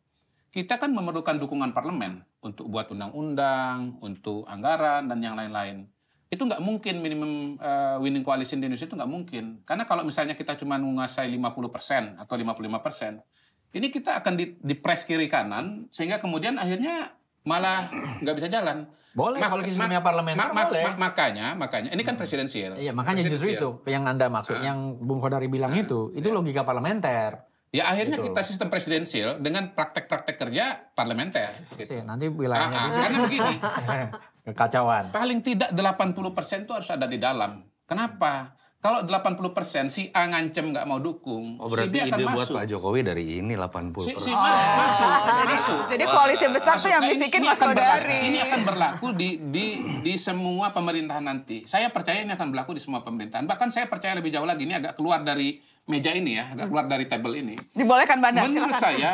kita kan memerlukan dukungan parlemen untuk buat undang-undang, untuk anggaran dan yang lain-lain. Itu nggak mungkin minimum uh, winning coalition di Indonesia itu nggak mungkin. Karena kalau misalnya kita cuma menguasai 50% atau 55%, ini kita akan di, di press kiri kanan sehingga kemudian akhirnya malah nggak bisa jalan. Boleh mak, kalau sistemnya mak, parlemen mak, mak, makanya, makanya ini kan hmm. presidensial. Iya, makanya presidensial. justru itu yang Anda maksud, uh, yang Bung Kodari bilang uh, itu, itu iya. logika parlementer. Ya akhirnya gitu. kita sistem presidensial dengan praktek-praktek kerja parlementer. Gitu. Nanti wilayahnya. Ah, ah. karena begini. Kekacauan. Paling tidak 80% itu harus ada di dalam. Kenapa? Kalau 80% si A ngancem nggak mau dukung, oh, berarti si B akan ide masuk. buat Pak Jokowi dari ini 80%. Si, si oh. masuk, jadi, masuk. Jadi koalisi besar tuh yang nah, bisikin Mas Kodari. Ini akan berlaku di, di, di semua pemerintahan nanti. Saya percaya ini akan berlaku di semua pemerintahan. Bahkan saya percaya lebih jauh lagi, ini agak keluar dari meja ini ya, agak keluar dari table ini. Dibolehkan bandar. Menurut silakan. saya,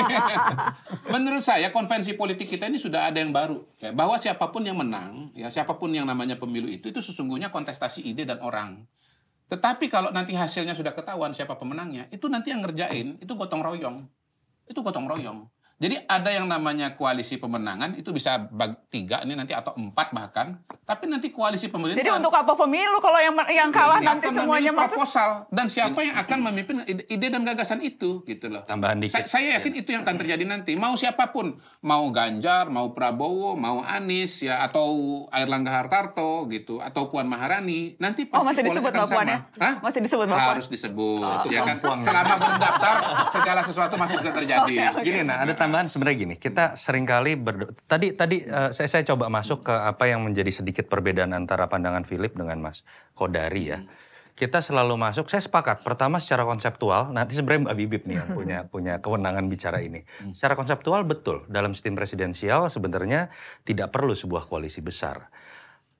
menurut saya konvensi politik kita ini sudah ada yang baru, ya, bahwa siapapun yang menang, ya siapapun yang namanya pemilu itu itu sesungguhnya kontestasi ide dan orang. Tetapi kalau nanti hasilnya sudah ketahuan siapa pemenangnya, itu nanti yang ngerjain itu gotong royong. Itu gotong royong. Jadi ada yang namanya koalisi pemenangan itu bisa bag, tiga ini nanti atau empat bahkan, tapi nanti koalisi pemerintah. Jadi untuk apa pemilu kalau yang yang kalah ini iya, nanti semuanya masuk proposal dan siapa iya. yang akan memimpin ide dan gagasan itu gitu loh. Tambahan dikit. Saya, saya yakin ya. itu yang akan terjadi nanti. Mau siapapun, mau Ganjar, mau Prabowo, mau Anies ya atau Air Langga Hartarto gitu atau Puan Maharani, nanti pasti oh, masih disebut akan Puan ya? Hah? Masih disebut Mbak Puan. Harus disebut. Oh, ya kan? Selama mendaftar segala sesuatu masih bisa terjadi. okay, okay. Gini nah, ada tambahan sebenarnya gini, kita seringkali ber tadi tadi uh, saya saya coba masuk ke apa yang menjadi sedikit perbedaan antara pandangan Philip dengan Mas Kodari ya. Hmm. Kita selalu masuk, saya sepakat. Pertama secara konseptual, nanti sebenarnya Mbak Bibip nih yang punya punya kewenangan bicara ini. Hmm. Secara konseptual betul, dalam sistem presidensial sebenarnya tidak perlu sebuah koalisi besar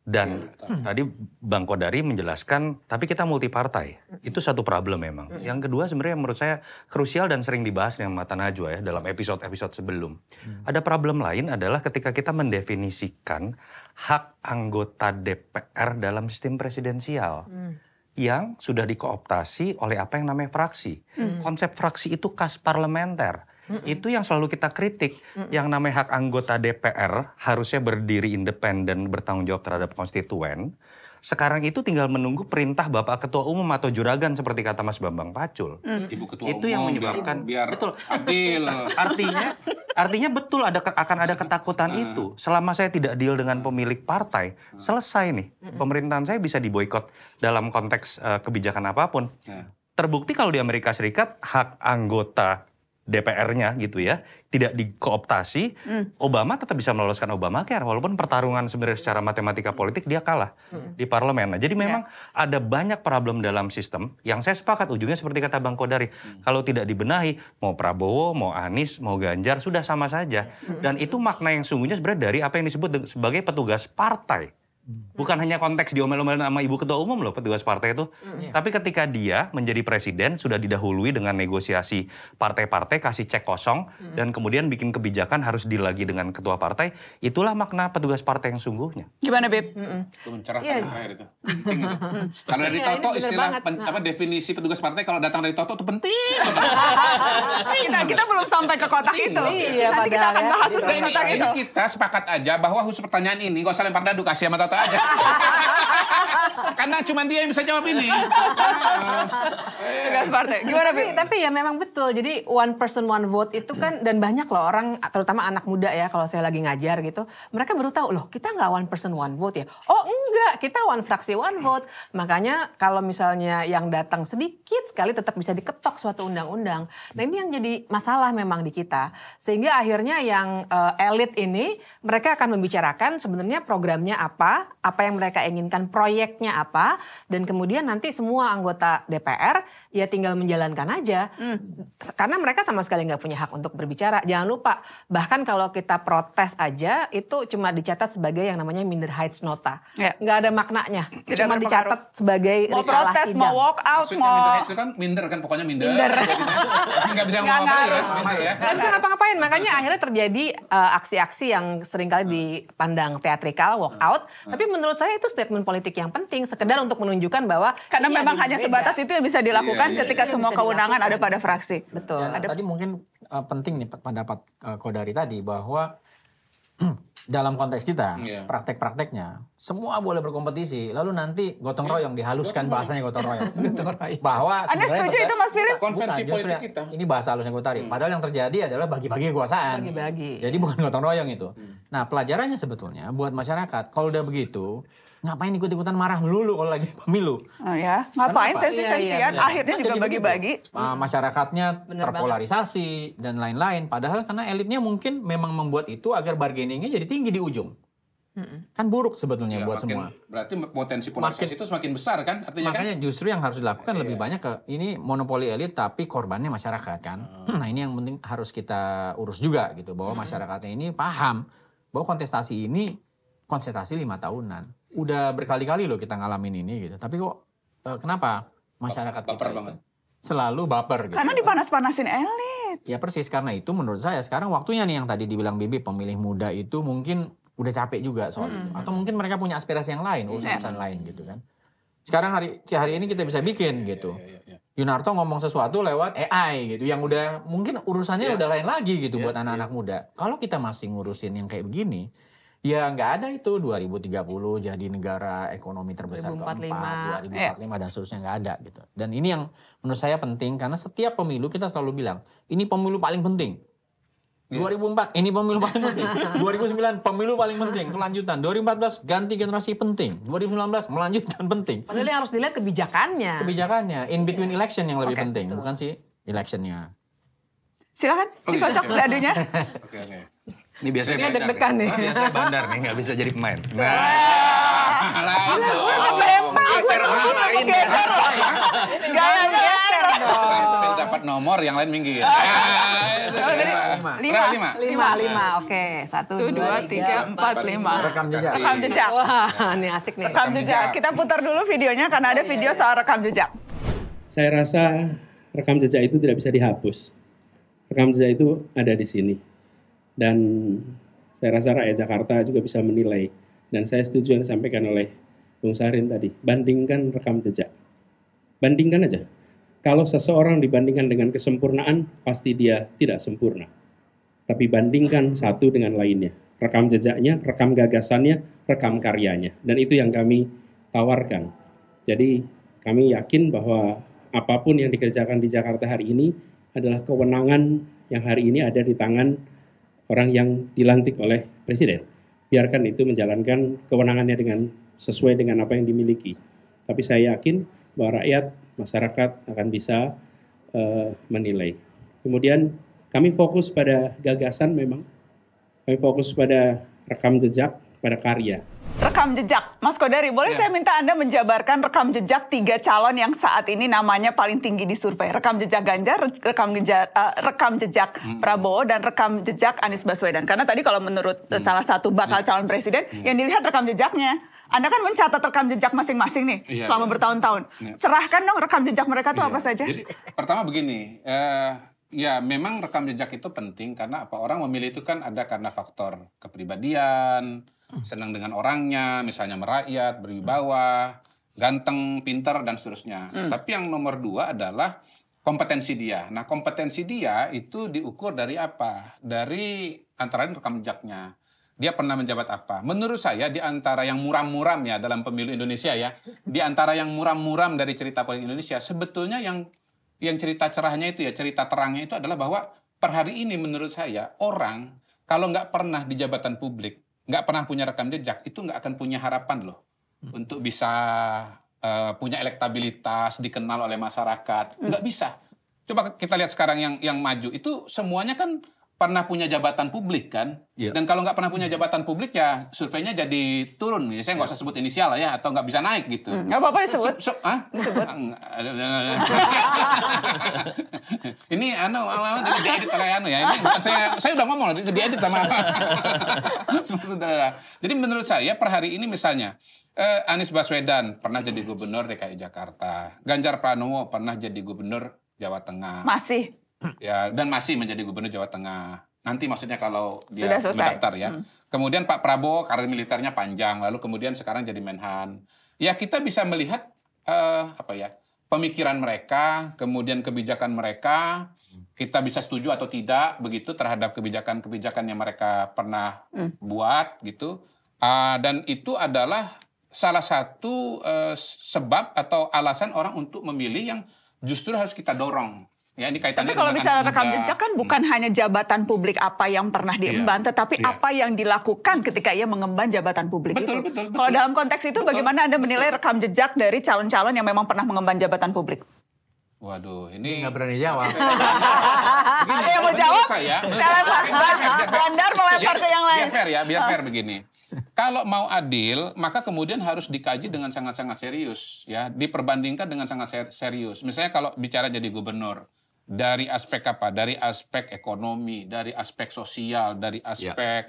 dan iya, hmm. tadi Bang Kodari menjelaskan, tapi kita multi partai. Hmm. Itu satu problem memang. Hmm. Yang kedua sebenarnya menurut saya krusial dan sering dibahas dengan Mata Najwa ya dalam episode-episode sebelum. Hmm. Ada problem lain adalah ketika kita mendefinisikan hak anggota DPR dalam sistem presidensial. Hmm yang sudah dikooptasi oleh apa yang namanya fraksi. Hmm. Konsep fraksi itu kas parlementer. Mm-mm. Itu yang selalu kita kritik. Mm-mm. Yang namanya hak anggota DPR harusnya berdiri independen, bertanggung jawab terhadap konstituen. Sekarang itu tinggal menunggu perintah Bapak Ketua Umum atau juragan seperti kata Mas Bambang Pacul. Mm. Ibu Ketua itu Umum yang menyebabkan biar, biar betul. Adil. artinya artinya betul ada akan ada ketakutan mm. itu. Selama saya tidak deal dengan pemilik partai, mm. selesai nih. mm Pemerintahan saya bisa diboykot dalam konteks uh, kebijakan apapun. mm. Terbukti kalau di Amerika Serikat hak anggota DPR-nya gitu ya, tidak dikooptasi, mm. Obama tetap bisa meloloskan Obama Obamacare walaupun pertarungan sebenarnya secara matematika politik dia kalah mm. di parlemen. Nah, jadi iya. memang yeah. ada banyak problem dalam sistem yang saya sepakat ujungnya seperti kata Bang Kodari, mm. kalau tidak dibenahi mau Prabowo, mau Anies, mau Ganjar sudah sama saja. Mm. Dan itu makna yang sungguhnya sebenarnya dari apa yang disebut sebagai petugas partai. Hmm. bukan hanya konteks diomel omel sama ibu ketua umum loh petugas partai itu. hmm. Iya. Tapi ketika dia menjadi presiden sudah didahului dengan negosiasi partai-partai kasih cek kosong hmm. dan kemudian bikin kebijakan harus deal lagi dengan ketua partai, itulah makna petugas partai yang sungguhnya. Gimana Beb? hmm. mencerahkan hmm. iya. yeah. terakhir itu. dari iya, Toto ya, istilah pen, nah. apa definisi petugas partai kalau datang dari Toto itu penting. nah, kita belum sampai ke kotak itu. Iya, Nanti kita akan ya. bahas ya, kotak itu. Kita sepakat aja bahwa khusus pertanyaan ini gak usah lempar dadu kasih sama Toto kota aja. Karena cuma dia yang bisa jawab ini. Tegas partai. Gimana tapi, tapi ya memang betul. Jadi one person one vote itu kan dan banyak loh orang terutama anak muda ya kalau saya lagi ngajar gitu, mereka baru tahu loh kita nggak one person one vote ya. Oh enggak, kita one fraksi one vote. Makanya kalau misalnya yang datang sedikit sekali tetap bisa diketok suatu undang-undang. Nah ini yang jadi masalah memang di kita. Sehingga akhirnya yang uh, elit ini mereka akan membicarakan sebenarnya programnya apa, apa, yang mereka inginkan, proyeknya apa, dan kemudian nanti semua anggota DPR ya tinggal menjalankan aja. Hmm. Karena mereka sama sekali nggak punya hak untuk berbicara. Jangan lupa, bahkan kalau kita protes aja itu cuma dicatat sebagai yang namanya minder heights Nota. Ya. Nggak ada maknanya. Tidak cuma dicatat sebagai mau risalah protes, sidang. Mau walk out, Maksudnya mau... Minderheits itu kan minder kan, pokoknya minder. Minder. nggak bisa ngapa-ngapain ya. ya. Nggak bisa ngapa-ngapain, makanya akhirnya terjadi eh, aksi-aksi uh, yang seringkali hmm. dipandang teatrikal, walk out. Hmm. Tapi menurut saya itu statement politik yang penting sekedar untuk menunjukkan bahwa karena iya, memang hanya beda. sebatas itu yang bisa iya, dilakukan iya, ketika iya, semua iya, kewenangan ada pada fraksi. Betul. Ya, ada... Tadi mungkin uh, penting nih pendapat uh, Kodari tadi bahwa eh, dalam konteks kita yeah. praktek-prakteknya semua boleh berkompetisi lalu nanti gotong iya. royong dihaluskan bahasanya gotong royong bahwa Anda setuju itu Mas Firin konvensi bukan, politik ya, kita ini bahasa halus yang gue tarik hmm. padahal yang terjadi adalah bagi-bagi kekuasaan bagi-bagi jadi bukan gotong royong itu hmm. nah pelajarannya sebetulnya buat masyarakat kalau udah begitu ngapain ikut-ikutan marah melulu kalau lagi pemilu? Oh ya, ngapain sensi-sensian? Iya, iya, iya. Kan? Akhirnya juga bagi-bagi. Uh, gitu ya? ah, masyarakatnya Bener terpolarisasi banget. dan lain-lain. Padahal karena elitnya mungkin memang membuat itu agar bargainingnya jadi tinggi di ujung. Kan buruk sebetulnya ya, buat makin, semua. Berarti potensi polarisasi makin, itu semakin besar kan? Artinya kan? makanya kan? justru yang harus dilakukan iya. lebih banyak ke ini monopoli elit tapi korbannya masyarakat kan. Hmm. Nah ini yang penting harus kita urus juga gitu bahwa hmm. masyarakatnya ini paham bahwa kontestasi ini kontestasi lima tahunan udah berkali-kali loh kita ngalamin ini gitu. Tapi kok uh, kenapa masyarakat baper kita banget. selalu baper gitu. Karena dipanas-panasin elit. Ya persis karena itu menurut saya sekarang waktunya nih yang tadi dibilang Bibi pemilih muda itu mungkin udah capek juga soal hmm. itu atau mungkin mereka punya aspirasi yang lain, urusan-urusan hmm. lain gitu kan. Sekarang hari hari ini kita bisa bikin yeah, gitu. Yeah, yeah, yeah. Yunarto ngomong sesuatu lewat AI gitu yang udah mungkin urusannya ya. udah lain lagi gitu ya, buat iya. anak-anak ya. muda. Kalau kita masih ngurusin yang kayak begini, Ya nggak ada itu 2030 jadi negara ekonomi terbesar 2045. keempat, 2045 eh. dan seterusnya nggak ada gitu. Dan ini yang menurut saya penting karena setiap pemilu kita selalu bilang ini pemilu paling penting. Yeah. Iya. 2004 ini pemilu paling penting. 2009 pemilu paling penting kelanjutan. 2014 ganti generasi penting. 2019 melanjutkan penting. Padahal yang harus dilihat kebijakannya. Kebijakannya in iya. between election yang lebih okay, penting, itu. bukan sih electionnya. silahkan oh, iya. dikocok iya. dadunya. Oke, okay, ini biasanya Ini deg-degan nih. Biasanya bandar nih, nggak bisa jadi pemain. Nah. Lah, gue nggak lempar. Geser orang lain. Geser orang lain. Gak geser dong. dapat nomor, yang lain minggir. Lima. Nah, lima. Lima, lima. Oke, satu, dua, tiga, empat, lima. Rekam jejak. Rekam iya. jejak. Wah, ini asik nih. Rekam jejak. Kita putar dulu videonya karena ada oh, iya, video iya. soal rekam jejak. Saya rasa rekam jejak itu tidak bisa dihapus. Rekam jejak itu ada di sini dan saya rasa rakyat Jakarta juga bisa menilai. Dan saya setuju yang disampaikan oleh Bung Sarin tadi, bandingkan rekam jejak. Bandingkan aja. Kalau seseorang dibandingkan dengan kesempurnaan, pasti dia tidak sempurna. Tapi bandingkan satu dengan lainnya. Rekam jejaknya, rekam gagasannya, rekam karyanya. Dan itu yang kami tawarkan. Jadi kami yakin bahwa apapun yang dikerjakan di Jakarta hari ini adalah kewenangan yang hari ini ada di tangan orang yang dilantik oleh presiden. Biarkan itu menjalankan kewenangannya dengan sesuai dengan apa yang dimiliki. Tapi saya yakin bahwa rakyat, masyarakat akan bisa uh, menilai. Kemudian kami fokus pada gagasan memang, kami fokus pada rekam jejak, pada karya rekam jejak. Mas Kodari, boleh ya. saya minta Anda menjabarkan rekam jejak tiga calon yang saat ini namanya paling tinggi di survei. Rekam jejak Ganjar, eh, rekam jejak, uh, rekam jejak hmm. Prabowo, dan rekam jejak Anies Baswedan. Karena tadi kalau menurut hmm. salah satu bakal hmm. calon presiden, hmm. yang dilihat rekam jejaknya. Anda kan mencatat rekam jejak masing-masing nih ya, selama ya. bertahun-tahun. Ya. Cerahkan dong rekam jejak mereka tuh ya. apa saja. Jadi pertama begini, uh, Ya, memang rekam jejak itu penting karena apa orang memilih itu kan ada karena faktor kepribadian, Hmm. senang dengan orangnya, misalnya merakyat, berwibawa, hmm. ganteng, pintar, dan seterusnya. Hmm. Tapi yang nomor dua adalah kompetensi dia. Nah, kompetensi dia itu diukur dari apa? Dari antara lain rekam jejaknya. Dia pernah menjabat apa? Menurut saya di antara yang muram-muram ya dalam pemilu Indonesia ya, di antara yang muram-muram dari cerita politik Indonesia, sebetulnya yang yang cerita cerahnya itu ya cerita terangnya itu adalah bahwa per hari ini menurut saya orang kalau nggak pernah di jabatan publik nggak pernah punya rekam jejak itu nggak akan punya harapan loh hmm. untuk bisa uh, punya elektabilitas dikenal oleh masyarakat hmm. nggak bisa coba kita lihat sekarang yang yang maju itu semuanya kan pernah punya jabatan publik kan yeah. dan kalau nggak pernah punya jabatan publik ya surveinya jadi turun ya saya nggak usah iya. sebut inisial lah ya atau nggak bisa naik gitu hmm, nggak hmm. apa-apa disebut so, so, ah? ini anu anu tadi diedit oleh anu ya ini saya saya udah ngomong di diedit sama saudara jadi menurut saya per hari ini misalnya eh, Anies Baswedan pernah jadi gubernur DKI Jakarta Ganjar Pranowo pernah jadi gubernur Jawa Tengah masih ya dan masih menjadi gubernur Jawa Tengah. Nanti maksudnya kalau dia Sudah mendaftar ya. Hmm. Kemudian Pak Prabowo karir militernya panjang, lalu kemudian sekarang jadi Menhan. Ya kita bisa melihat uh, apa ya pemikiran mereka, kemudian kebijakan mereka, kita bisa setuju atau tidak begitu terhadap kebijakan-kebijakan yang mereka pernah hmm. buat gitu. Uh, dan itu adalah salah satu uh, sebab atau alasan orang untuk memilih yang justru harus kita dorong Ya, ini kaitannya Tapi kalau bicara rekam muda, jejak kan hmm. bukan hmm. hanya jabatan publik apa yang pernah iya. diemban, yeah. tetapi yeah. apa yang dilakukan ketika ia mengemban jabatan publik betul, itu. Betul, betul, kalau betul. dalam konteks itu, betul, bagaimana anda menilai betul. rekam jejak dari calon-calon yang memang pernah mengemban jabatan publik? Waduh, ini nggak berani jawab. Ada yang mau jawab? Saya, saya lempar. Bandar melempar ke yang lain. Biar fair ya, biar fair begini. Kalau mau adil, maka kemudian harus dikaji dengan sangat-sangat serius, ya, diperbandingkan dengan sangat serius. Misalnya kalau bicara jadi gubernur, dari aspek apa? Dari aspek ekonomi, dari aspek sosial, dari ya. aspek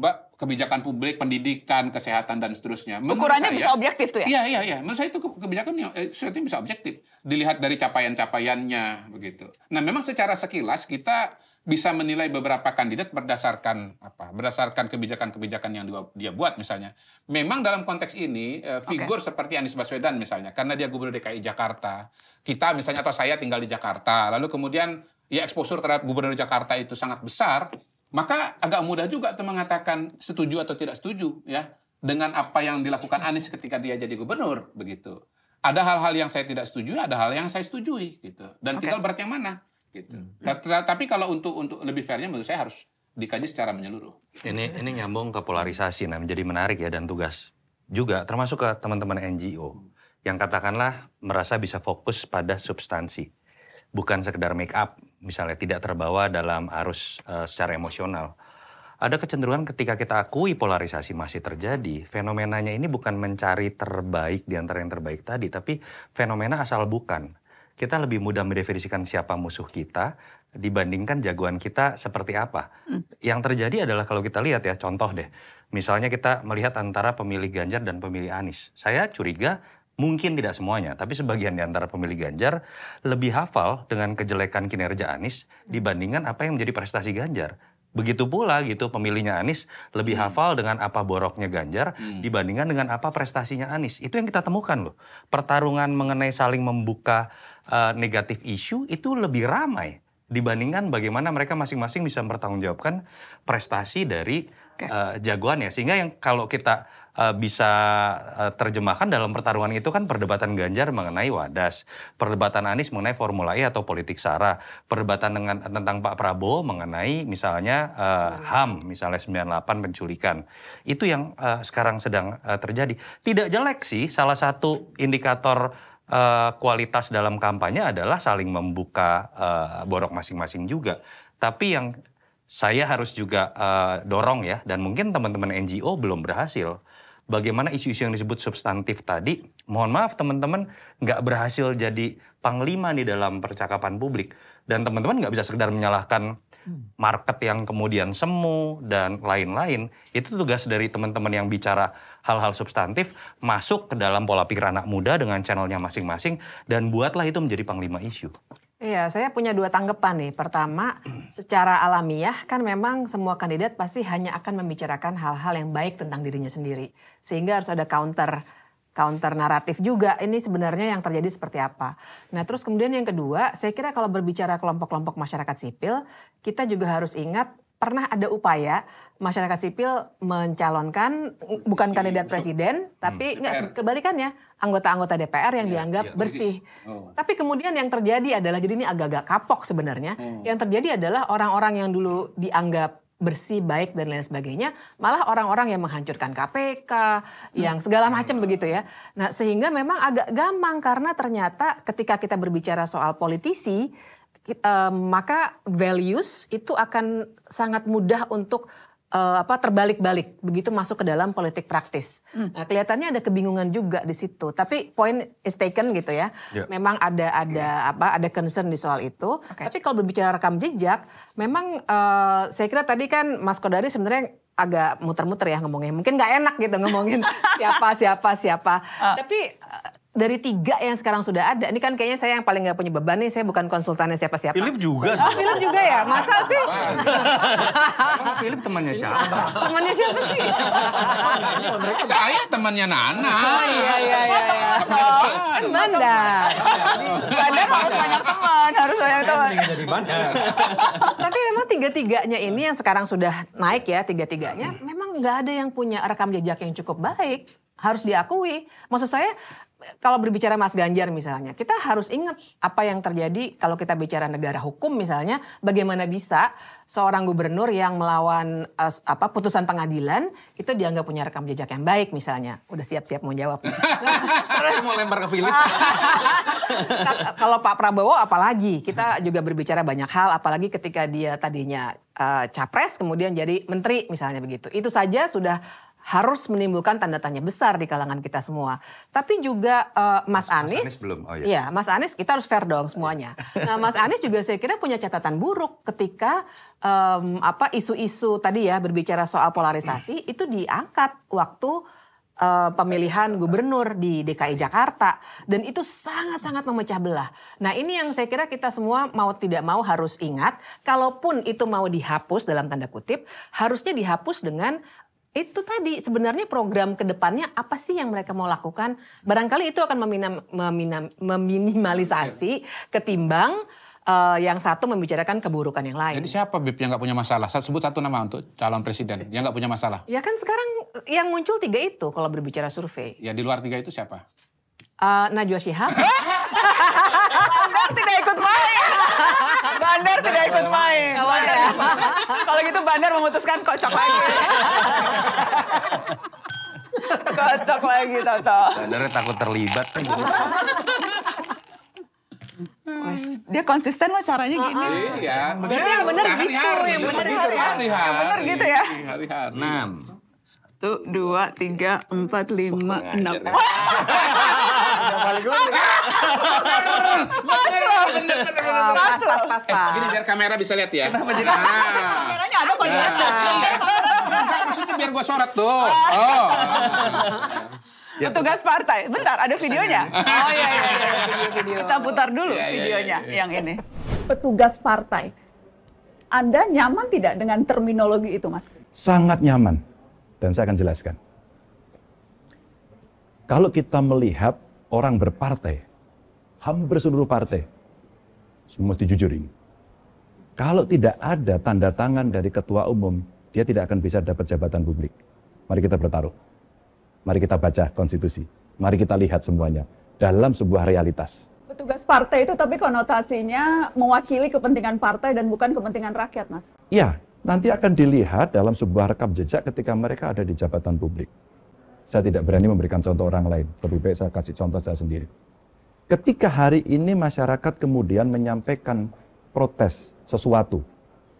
ya. kebijakan publik, pendidikan, kesehatan dan seterusnya. Menurut Ukurannya saya, bisa objektif tuh ya? Iya iya iya. Menurut saya itu kebijakan yang eh, bisa objektif. Dilihat dari capaian-capaiannya begitu. Nah memang secara sekilas kita bisa menilai beberapa kandidat berdasarkan apa? Berdasarkan kebijakan-kebijakan yang dia buat misalnya. Memang dalam konteks ini eh, figur seperti Anies Baswedan misalnya karena dia gubernur DKI Jakarta, kita misalnya atau saya tinggal di Jakarta, lalu kemudian ya eksposur terhadap gubernur Jakarta itu sangat besar, maka agak mudah juga untuk mengatakan setuju atau tidak setuju ya dengan apa yang dilakukan Anies ketika dia jadi gubernur begitu. Ada hal-hal yang saya tidak setuju, ada hal yang saya setujui gitu. Dan okay. tinggal berarti yang mana? gitu. Hmm. Tapi kalau untuk untuk lebih fairnya menurut saya harus dikaji secara menyeluruh. Ini ini nyambung ke polarisasi nah menjadi menarik ya dan tugas juga termasuk ke teman-teman NGO yang katakanlah merasa bisa fokus pada substansi bukan sekedar make up misalnya tidak terbawa dalam arus uh, secara emosional. Ada kecenderungan ketika kita akui polarisasi masih terjadi, fenomenanya ini bukan mencari terbaik di antara yang terbaik tadi, tapi fenomena asal bukan kita lebih mudah mendefinisikan siapa musuh kita dibandingkan jagoan kita seperti apa. Hmm. Yang terjadi adalah kalau kita lihat ya contoh deh, misalnya kita melihat antara pemilih Ganjar dan pemilih Anies. Saya curiga mungkin tidak semuanya, tapi sebagian di antara pemilih Ganjar lebih hafal dengan kejelekan kinerja Anies hmm. dibandingkan apa yang menjadi prestasi Ganjar. Begitu pula gitu pemilihnya Anies lebih hmm. hafal dengan apa boroknya Ganjar hmm. dibandingkan dengan apa prestasinya Anies. Itu yang kita temukan loh. Pertarungan mengenai saling membuka uh, negatif isu itu lebih ramai dibandingkan bagaimana mereka masing-masing bisa mempertanggungjawabkan prestasi dari okay. uh, eh, jagoannya. Sehingga yang kalau kita Eh, bisa eh, terjemahkan dalam pertarungan itu kan perdebatan Ganjar mengenai Wadas, perdebatan Anies mengenai Formula E atau politik sara, perdebatan dengan tentang Pak Prabowo mengenai misalnya uh, eh, iya. HAM, misalnya 98 penculikan. Itu yang uh, sekarang sedang uh, terjadi. Tidak jelek sih salah satu indikator Uh, kualitas dalam kampanye adalah saling membuka uh, borok masing-masing juga. Tapi yang saya harus juga uh, dorong ya, dan mungkin teman-teman NGO belum berhasil bagaimana isu-isu yang disebut substantif tadi, mohon maaf teman-teman nggak berhasil jadi panglima di dalam percakapan publik. Dan teman-teman nggak bisa sekedar menyalahkan hmm. market yang kemudian semu dan lain-lain. Itu tugas dari teman-teman yang bicara hal-hal substantif masuk ke dalam pola pikir anak muda dengan channelnya masing-masing dan buatlah itu menjadi panglima isu. Iya, saya punya dua tanggapan nih. Pertama, secara alamiah kan memang semua kandidat pasti hanya akan membicarakan hal-hal yang baik tentang dirinya sendiri. Sehingga harus ada counter counter naratif juga ini sebenarnya yang terjadi seperti apa. Nah terus kemudian yang kedua, saya kira kalau berbicara kelompok-kelompok masyarakat sipil, kita juga harus ingat pernah ada upaya masyarakat sipil mencalonkan bukan si, kandidat presiden so, hmm, tapi enggak kebalikannya anggota-anggota DPR yang yeah, dianggap yeah, iya, bersih. Oh. Tapi kemudian yang terjadi adalah jadi ini agak-agak kapok sebenarnya. Hmm. Yang terjadi adalah orang-orang yang dulu dianggap bersih baik dan lain sebagainya malah orang-orang yang menghancurkan KPK hmm. yang segala macam hmm. begitu ya nah sehingga memang agak gampang karena ternyata ketika kita berbicara soal politisi Eh, maka values itu akan sangat mudah untuk uh, apa terbalik-balik begitu masuk ke dalam politik praktis. Hmm. Nah, kelihatannya ada kebingungan juga di situ. Tapi point is taken gitu ya. Yeah. Memang ada ada yeah. apa ada concern di soal itu. Okay. Tapi kalau berbicara rekam jejak, memang uh, saya kira tadi kan Mas Kodari sebenarnya agak muter-muter ya ngomongnya. Mungkin nggak enak gitu ngomongin siapa siapa siapa. Uh. Tapi dari tiga yang sekarang sudah ada, ini kan kayaknya saya yang paling gak punya beban nih, saya bukan konsultannya siapa-siapa. Philip juga. Oh, Philip juga ya? Masa sih? Emang Philip temannya siapa? Temannya siapa sih? Oh, saya temannya Nana. Oh iya, iya, iya. iya. Kan Banda. Bandar harus banyak teman, harus banyak teman. jadi bandar. Tapi memang tiga-tiganya ini yang sekarang sudah naik ya, tiga-tiganya memang gak ada yang punya rekam jejak yang cukup baik harus diakui. Maksud saya kalau berbicara Mas Ganjar misalnya, kita harus ingat apa yang terjadi kalau kita bicara negara hukum misalnya, bagaimana bisa seorang gubernur yang melawan uh, apa putusan pengadilan itu dianggap punya rekam jejak yang baik misalnya. Udah siap-siap mau jawab. Terus mau lempar ke Philip. kalau Pak Prabowo apalagi, kita juga berbicara banyak hal apalagi ketika dia tadinya uh, capres kemudian jadi menteri misalnya begitu. Itu saja sudah harus menimbulkan tanda tanya besar di kalangan kita semua. Tapi juga uh, Mas, Mas Anies, Mas Anies belum. Oh, iya. ya Mas Anies kita harus fair dong semuanya. nah Mas Anies juga saya kira punya catatan buruk ketika um, apa isu-isu tadi ya berbicara soal polarisasi hmm. itu diangkat waktu uh, pemilihan gubernur di DKI Jakarta dan itu sangat-sangat memecah belah. Nah, ini yang saya kira kita semua mau tidak mau harus ingat kalaupun itu mau dihapus dalam tanda kutip, harusnya dihapus dengan itu tadi sebenarnya program kedepannya apa sih yang mereka mau lakukan? Barangkali itu akan meminam, meminam, meminimalisasi iya. ketimbang uh, yang satu membicarakan keburukan yang lain. Jadi siapa Bib yang nggak punya masalah? Satu sebut satu nama untuk calon presiden yang nggak punya masalah. Ya kan sekarang eh, yang muncul tiga itu kalau berbicara survei. Ya di luar tiga itu siapa? Uh, Najwa Shihab. Bandar tidak ikut main. Bandar tidak ikut main. kalau gitu Bandar memutuskan kocok lagi. kocok lagi Toto. Bandarnya takut terlibat. dia konsisten lah caranya gini. Iya, bener, gitu, yang bener gitu, yang bener gitu ya. Yang bener gitu ya. Hari-hari. Enam. Satu, dua, tiga, empat, lima, enam yang paling gue pas pas pas eh, pas gini biar kamera bisa lihat ya kenapa jadi ah. kameranya ada kok lihat nah. maksudnya biar gue sorot tuh oh Ya, Petugas partai, bentar ada videonya. Oh iya iya, iya. Video, video. kita putar dulu ya, videonya ya, ya, yang ini. Petugas partai, Anda nyaman tidak dengan terminologi itu, Mas? Sangat nyaman, dan saya akan jelaskan kalau kita melihat orang berpartai, hampir seluruh partai, mesti jujur ini. Kalau tidak ada tanda tangan dari ketua umum, dia tidak akan bisa dapat jabatan publik. Mari kita bertaruh. Mari kita baca konstitusi. Mari kita lihat semuanya dalam sebuah realitas. Petugas partai itu tapi konotasinya mewakili kepentingan partai dan bukan kepentingan rakyat, Mas. Iya, nanti akan dilihat dalam sebuah rekam jejak ketika mereka ada di jabatan publik. Saya tidak berani memberikan contoh orang lain. Lebih baik saya kasih contoh saya sendiri. Ketika hari ini masyarakat kemudian menyampaikan protes sesuatu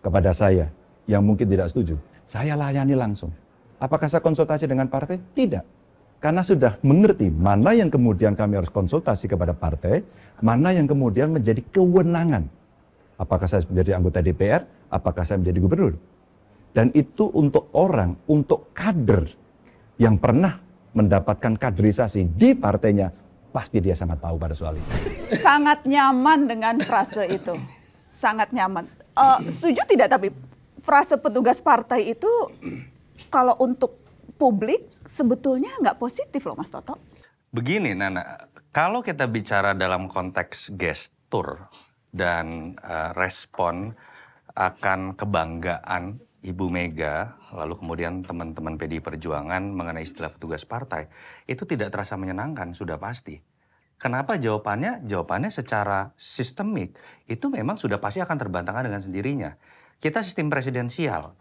kepada saya yang mungkin tidak setuju, saya layani langsung. Apakah saya konsultasi dengan partai? Tidak. Karena sudah mengerti mana yang kemudian kami harus konsultasi kepada partai, mana yang kemudian menjadi kewenangan. Apakah saya menjadi anggota DPR, apakah saya menjadi gubernur. Dan itu untuk orang, untuk kader yang pernah mendapatkan kaderisasi di partainya, pasti dia sangat tahu pada soal itu. Sangat nyaman dengan frase itu. Sangat nyaman. Uh, setuju tidak tapi frase petugas partai itu kalau untuk publik sebetulnya nggak positif loh Mas Toto. Begini Nana, kalau kita bicara dalam konteks gestur dan uh, respon akan kebanggaan Ibu Mega, lalu kemudian teman-teman PDI Perjuangan mengenai istilah petugas partai, itu tidak terasa menyenangkan, sudah pasti. Kenapa jawabannya? Jawabannya secara sistemik itu memang sudah pasti akan terbantahkan dengan sendirinya. Kita sistem presidensial.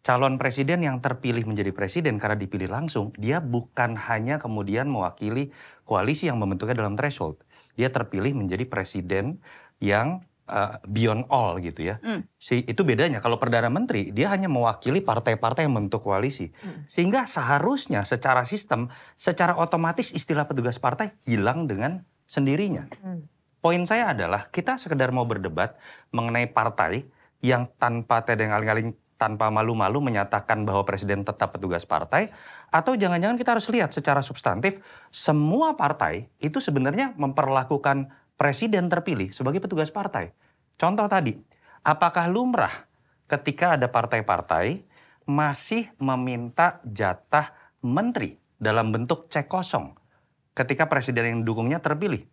Calon presiden yang terpilih menjadi presiden karena dipilih langsung, dia bukan hanya kemudian mewakili koalisi yang membentuknya dalam threshold. Dia terpilih menjadi presiden yang uh, beyond all gitu ya. Mm. Si, itu bedanya kalau perdana menteri dia hanya mewakili partai-partai yang membentuk koalisi. Mm. Sehingga seharusnya secara sistem, secara otomatis istilah petugas partai hilang dengan sendirinya. Mm. Poin saya adalah kita sekedar mau berdebat mengenai partai yang tanpa tedeng aling-aling tanpa malu-malu menyatakan bahwa presiden tetap petugas partai atau jangan-jangan kita harus lihat secara substantif semua partai itu sebenarnya memperlakukan presiden terpilih sebagai petugas partai. Contoh tadi, apakah lumrah ketika ada partai-partai masih meminta jatah menteri dalam bentuk cek kosong ketika presiden yang dukungnya terpilih?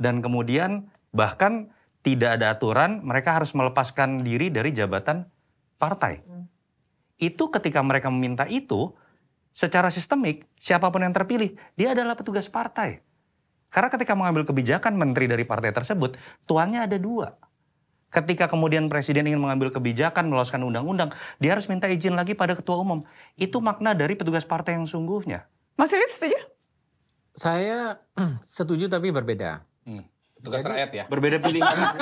Dan kemudian bahkan tidak ada aturan mereka harus melepaskan diri dari jabatan partai. Hmm. Itu ketika mereka meminta itu, secara sistemik siapapun yang terpilih dia adalah petugas partai karena ketika mengambil kebijakan menteri dari partai tersebut, tuannya ada dua. Ketika kemudian presiden ingin mengambil kebijakan, meloloskan undang-undang, dia harus minta izin lagi pada ketua umum. Itu makna dari petugas partai yang sungguhnya. Mas Philip setuju? Saya setuju tapi berbeda. Tugas rakyat ya? Berbeda pilihan.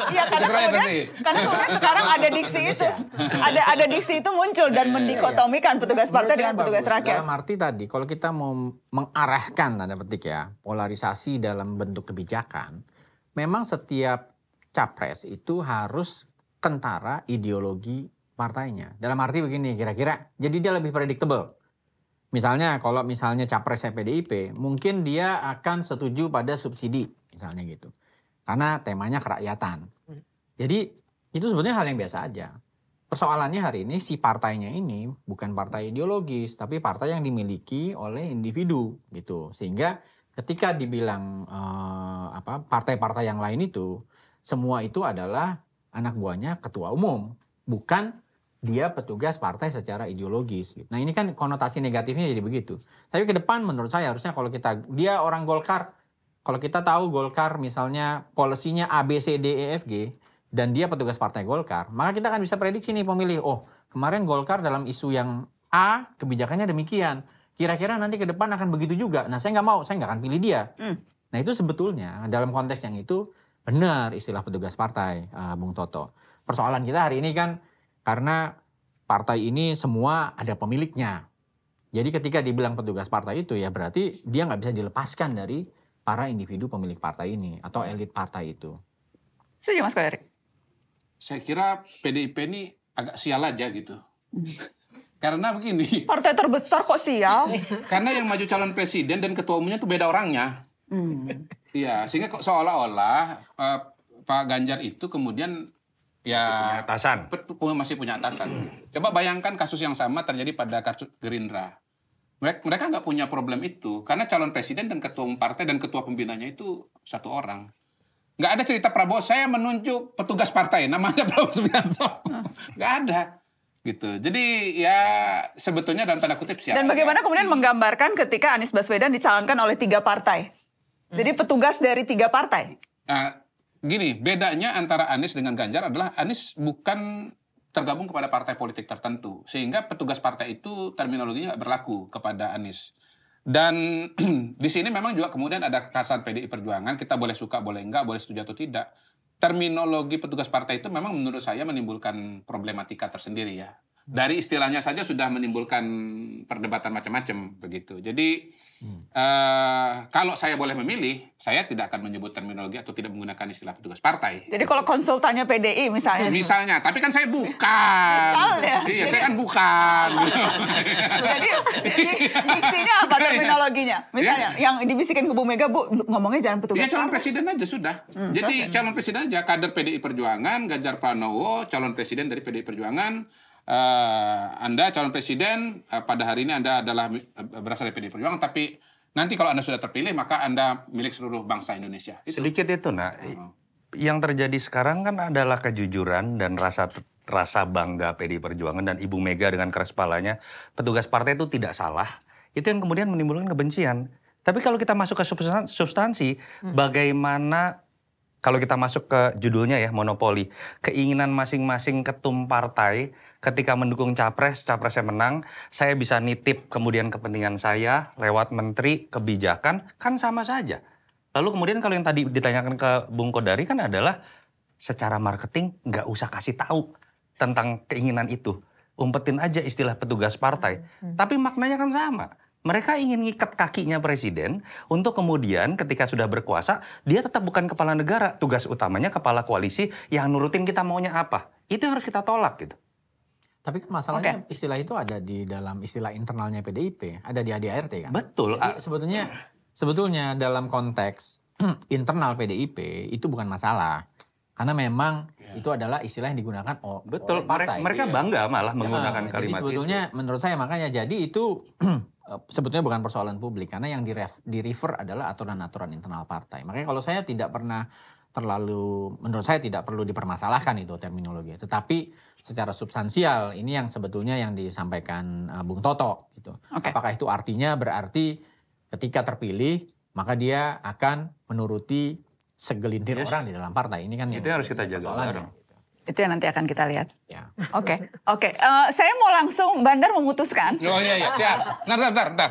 Iya karena kemudian, karena kemudian sekarang ada diksi itu. Ada ada diksi itu muncul dan iya, iya, iya. mendikotomikan petugas partai dengan petugas bagus. rakyat. Dalam arti tadi kalau kita mau mengarahkan tanda petik ya, polarisasi dalam bentuk kebijakan, memang setiap capres itu harus kentara ideologi partainya. Dalam arti begini kira-kira, jadi dia lebih predictable. Misalnya kalau misalnya capresnya PDIP, mungkin dia akan setuju pada subsidi misalnya gitu. Karena temanya kerakyatan. Hmm. Jadi itu sebenarnya hal yang biasa aja. Persoalannya hari ini si partainya ini bukan partai ideologis, tapi partai yang dimiliki oleh individu gitu. Sehingga ketika dibilang eh, apa partai-partai yang lain itu semua itu adalah anak buahnya ketua umum, bukan dia petugas partai secara ideologis. Nah ini kan konotasi negatifnya jadi begitu. Tapi ke depan menurut saya harusnya kalau kita dia orang Golkar kalau kita tahu Golkar misalnya polisinya A B C D E F G dan dia petugas partai Golkar, maka kita akan bisa prediksi nih pemilih, oh kemarin Golkar dalam isu yang A kebijakannya demikian, kira-kira nanti ke depan akan begitu juga. Nah saya nggak mau, saya nggak akan pilih dia. Hmm. Nah itu sebetulnya dalam konteks yang itu benar istilah petugas partai, uh, Bung Toto. Persoalan kita hari ini kan karena partai ini semua ada pemiliknya. Jadi ketika dibilang petugas partai itu ya berarti dia nggak bisa dilepaskan dari para individu pemilik partai ini atau elit partai itu. Setuju Mas Kolerik? Saya kira PDIP ini agak sial aja gitu. Karena begini. Partai terbesar kok sial. karena yang maju calon presiden dan ketua umumnya itu beda orangnya. Hmm. Iya, hmm. sehingga kok seolah-olah uh, Pak Ganjar itu kemudian ya masih punya atasan. Masih punya atasan. Coba bayangkan kasus yang sama terjadi pada kasus Gerindra mereka nggak punya problem itu karena calon presiden dan ketua umum partai dan ketua pembinanya itu satu orang nggak ada cerita Prabowo saya menunjuk petugas partai namanya Prabowo Subianto nggak ada gitu jadi ya sebetulnya dalam tanda kutip siapa dan bagaimana ya? kemudian menggambarkan ketika Anies Baswedan dicalonkan oleh tiga partai hmm. jadi petugas dari tiga partai nah, gini bedanya antara Anies dengan Ganjar adalah Anies bukan tergabung kepada partai politik tertentu. Sehingga petugas partai itu terminologinya nggak berlaku kepada Anies. Dan di sini memang juga kemudian ada kekhasan PDI Perjuangan, kita boleh suka, boleh enggak, boleh setuju atau tidak. Terminologi petugas partai itu memang menurut saya menimbulkan problematika tersendiri ya. Dari istilahnya saja sudah menimbulkan perdebatan macam-macam begitu. Jadi Hmm. kalau saya boleh memilih, saya tidak akan menyebut terminologi atau tidak menggunakan istilah petugas partai. Jadi kalau konsultannya PDI misalnya. Misalnya, tapi kan saya bukan. ya? Iya, saya kan bukan. jadi misinya apa iya. terminologinya? Misalnya ya? yang dibisikin ke Bu Mega, Bu ngomongnya jangan petugas. Ya calon partai. presiden aja sudah. Hmm, jadi calon presiden aja kader PDI Perjuangan, Ganjar Pranowo, calon presiden dari PDI Perjuangan uh, Anda calon presiden uh, pada hari ini Anda adalah eh, berasal dari pd Perjuangan tapi nanti kalau Anda sudah terpilih maka Anda milik seluruh bangsa Indonesia. Itu. Sedikit itu nak. Uh. Yang terjadi sekarang kan adalah kejujuran dan rasa rasa bangga pd Perjuangan dan Ibu Mega dengan keras kepalanya petugas partai itu tidak salah. Itu yang kemudian menimbulkan kebencian. Tapi kalau kita masuk ke substansi, substansi hmm. bagaimana kalau kita masuk ke judulnya ya monopoli keinginan masing-masing ketum partai ketika mendukung capres capresnya menang saya bisa nitip kemudian kepentingan saya lewat menteri kebijakan kan sama saja lalu kemudian kalau yang tadi ditanyakan ke Bung Kodari kan adalah secara marketing nggak usah kasih tahu tentang keinginan itu umpetin aja istilah petugas partai hmm. tapi maknanya kan sama mereka ingin ngikat kakinya presiden untuk kemudian ketika sudah berkuasa, dia tetap bukan kepala negara. Tugas utamanya kepala koalisi yang nurutin kita maunya apa. Itu yang harus kita tolak gitu. Tapi kan masalahnya okay. istilah itu ada di dalam istilah internalnya PDIP, ada di ADART kan? Betul. Jadi, ah. sebetulnya sebetulnya dalam konteks internal PDIP itu bukan masalah. Karena memang yeah. itu adalah istilah yang digunakan oh, betul partai. Mereka, ya. bangga malah ya, menggunakan ya, kalimat jadi sebetulnya itu. menurut saya makanya jadi itu Eh, sebetulnya bukan persoalan publik karena yang di, di refer adalah aturan-aturan internal partai. Makanya kalau saya tidak pernah terlalu menurut saya tidak perlu dipermasalahkan itu terminologi. Tetapi secara substansial ini yang sebetulnya yang disampaikan uh, Bung Toto gitu. Okay. Apakah itu artinya berarti ketika terpilih maka dia akan menuruti segelintir yes. orang di dalam partai. Ini kan itu yang harus kita jaga bareng. Ya. Itu yang nanti akan kita lihat. Oke, ya. oke. Okay. Okay. Uh, eh, saya mau langsung, Bandar memutuskan. Oh iya, iya, siap. Ntar ntar ntar.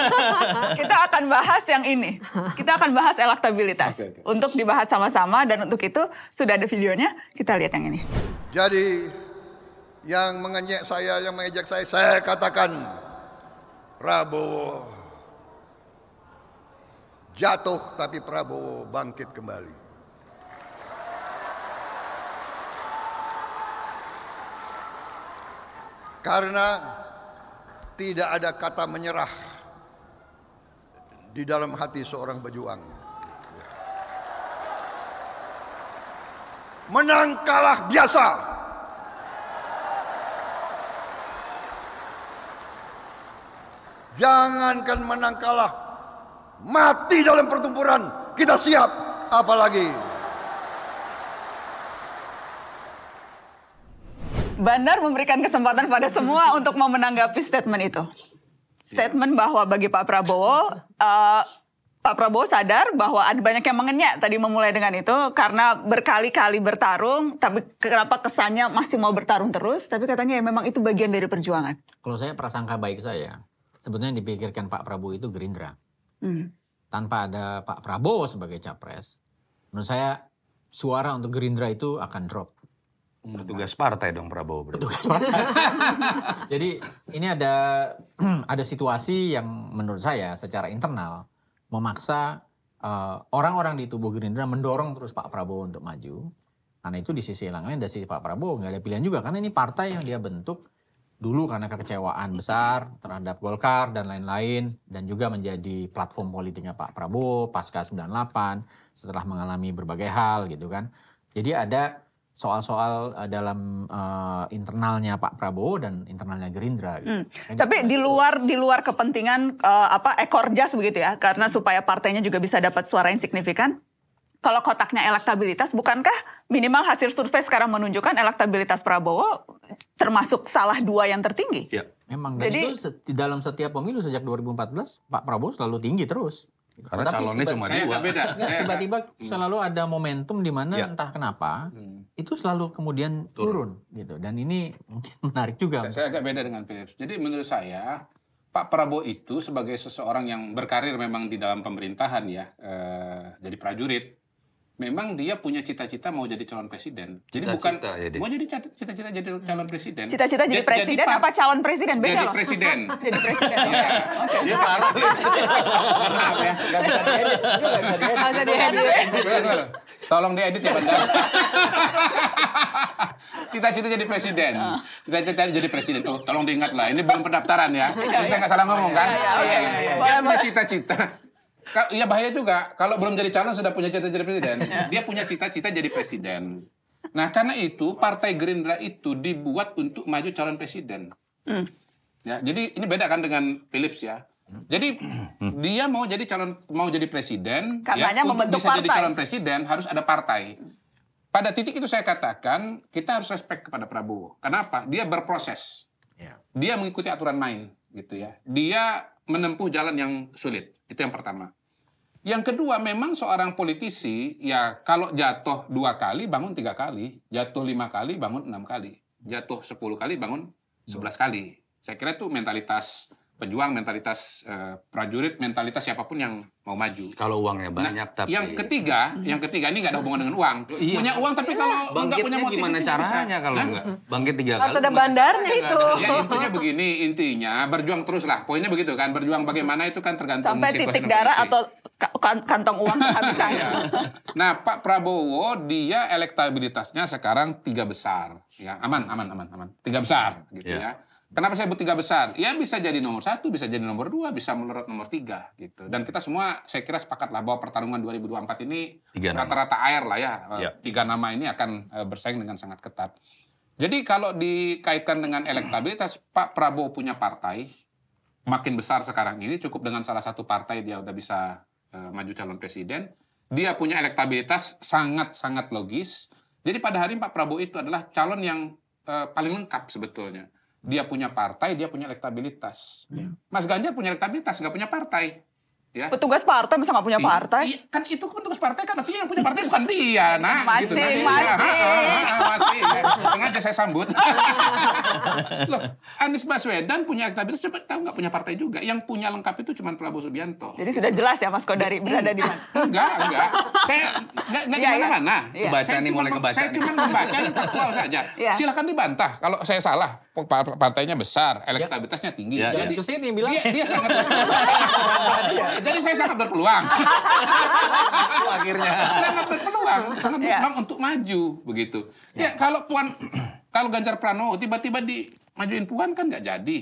kita akan bahas yang ini. Kita akan bahas elektabilitas. Okay, okay. Untuk dibahas sama-sama dan untuk itu sudah ada videonya. Kita lihat yang ini. Jadi, yang mengenyek saya, yang mengejek saya, saya katakan Prabowo jatuh tapi Prabowo bangkit kembali. Karena tidak ada kata menyerah di dalam hati seorang pejuang. Menang kalah biasa. Jangankan menang kalah, mati dalam pertempuran, kita siap apalagi Bandar memberikan kesempatan pada semua untuk mau menanggapi statement itu. Statement yeah. bahwa bagi Pak Prabowo, uh, Pak Prabowo sadar bahwa ada banyak yang mengenyak tadi memulai dengan itu karena berkali-kali bertarung, tapi kenapa kesannya masih mau bertarung terus? Tapi katanya ya memang itu bagian dari perjuangan. Kalau saya prasangka baik saya, sebetulnya yang dipikirkan Pak Prabowo itu Gerindra. Hmm. Tanpa ada Pak Prabowo sebagai capres, menurut saya suara untuk Gerindra itu akan drop. Petugas partai dong Prabowo. Berarti. Petugas partai. Jadi ini ada ada situasi yang menurut saya secara internal memaksa eh, orang-orang uh, di tubuh Gerindra mendorong terus Pak Prabowo untuk maju. Karena itu di sisi yang lain dari sisi Pak Prabowo nggak ada pilihan juga karena ini partai yang dia bentuk dulu karena kekecewaan besar terhadap Golkar dan lain-lain dan juga menjadi platform politiknya Pak Prabowo pasca 98 setelah mengalami berbagai hal gitu kan. Jadi ada soal-soal eh, dalam uh, internalnya Pak Prabowo dan internalnya Gerindra. Gitu. Hmm. Tapi di luar di luar kepentingan uh, apa ekor jas begitu ya, karena supaya partainya juga bisa dapat suara yang signifikan. Kalau kotaknya elektabilitas, bukankah minimal hasil survei sekarang menunjukkan elektabilitas Prabowo termasuk salah dua yang tertinggi? Ya, memang. Dan Jadi itu di dalam setiap pemilu sejak 2014 Pak Prabowo selalu tinggi terus. Karena tapi calonnya cuma dua. tiba-tiba hmm. selalu ada momentum di mana ya. entah kenapa hmm. itu selalu kemudian turun. turun gitu. Dan ini menarik juga. Saya, saya agak beda dengan Philips. Jadi menurut saya Pak Prabowo itu sebagai seseorang yang berkarir memang di dalam pemerintahan ya, eh, jadi prajurit memang dia punya cita-cita mau jadi calon presiden. Jadi cita -cita, bukan cita, ya, jadi. mau jadi cita-cita jadi calon presiden. Cita-cita jadi presiden jadi apa calon presiden? Beda jadi loh. presiden. jadi presiden. Iya. okay. Dia parah. Maaf ya. Enggak bisa diedit. Enggak bisa diedit. Tolong diedit ya benar. Cita-cita jadi presiden. Ah. Cita-cita jadi presiden. Oh, tolong diingatlah. Ini belum pendaftaran ya. Iya, bisa iya. nggak salah ngomong iya, kan? Iya, iya, iya. Cita-cita Iya bahaya juga. Kalau belum jadi calon sudah punya cita cita jadi presiden. Dia punya cita-cita jadi presiden. Nah karena itu partai Gerindra itu dibuat untuk maju calon presiden. Hmm. Ya, jadi ini beda kan dengan Philips ya. Jadi hmm. dia mau jadi calon mau jadi presiden. Ya, Katanya ya, membentuk bisa partai. jadi calon presiden harus ada partai. Pada titik itu saya katakan kita harus respect kepada Prabowo. Kenapa? Dia berproses. Ya. Dia mengikuti aturan main gitu ya. Dia menempuh jalan yang sulit. Itu yang pertama. Yang kedua, memang seorang politisi ya kalau jatuh dua kali bangun tiga kali, jatuh lima kali bangun enam kali, jatuh sepuluh kali bangun sebelas kali. Saya kira itu mentalitas pejuang, mentalitas uh, prajurit, mentalitas siapapun yang mau maju. Kalau uangnya nah, banyak nah, tapi yang ketiga, mm-hmm. yang ketiga ini nggak ada hubungan dengan uang. Iya. Punya uang tapi iya. kalau nggak punya motivasi gimana caranya kalau nggak Bangkit tiga kali. ada bandarnya itu. Ya intinya begini, intinya berjuang terus lah. Poinnya begitu kan, berjuang bagaimana itu kan tergantung sampai titik darah atau kan- kantong uang kehabisan. Iya. Nah, Pak Prabowo dia elektabilitasnya sekarang tiga besar ya. Aman, aman, aman, aman. Tiga besar gitu yeah. ya. Kenapa saya sebut tiga besar? Ya bisa jadi nomor satu, bisa jadi nomor dua, bisa melorot nomor tiga gitu. Dan kita semua saya kira sepakat lah bahwa pertarungan 2024 ini rata-rata air lah ya. Eh, ya. Tiga nama ini akan eh, bersaing dengan sangat ketat. Jadi kalau dikaitkan dengan elektabilitas, Pak Prabowo punya partai makin besar sekarang ini cukup dengan salah satu partai dia udah bisa uh, maju calon presiden. Dia punya elektabilitas sangat-sangat logis. Jadi pada hari Pak Prabowo itu adalah calon yang uh, paling lengkap sebetulnya dia punya partai, dia punya elektabilitas. Hmm. Ya. Mas Ganjar punya elektabilitas, nggak punya partai. Ya. Petugas partai masa nggak punya iya, partai? Iya, kan itu kan petugas partai kan artinya yang punya partai bukan dia, nah. Masih, gitu, masih. Ya, ha, ha, ha, masih. Ya. Sengaja saya sambut. Loh, Anies Baswedan punya elektabilitas, coba tahu nggak punya partai juga. Yang punya lengkap itu cuma Prabowo Subianto. Jadi sudah jelas ya Mas Kodari berada di mana? Enggak, enggak. Saya enggak, enggak ya, mana-mana. Ya. Kebaca nih, mulai kebaca. Saya cuma membaca yang faktual saja. Ya. Silahkan dibantah kalau saya salah partainya besar, ya. elektabilitasnya tinggi. Ya, ya. jadi ya. kesini bilang dia, dia sangat jadi saya sangat berpeluang. akhirnya sangat berpeluang, sangat ya. berpeluang ya. untuk maju begitu. Ya, ya kalau Puan kalau Ganjar Pranowo tiba-tiba di majuin Puan kan nggak jadi,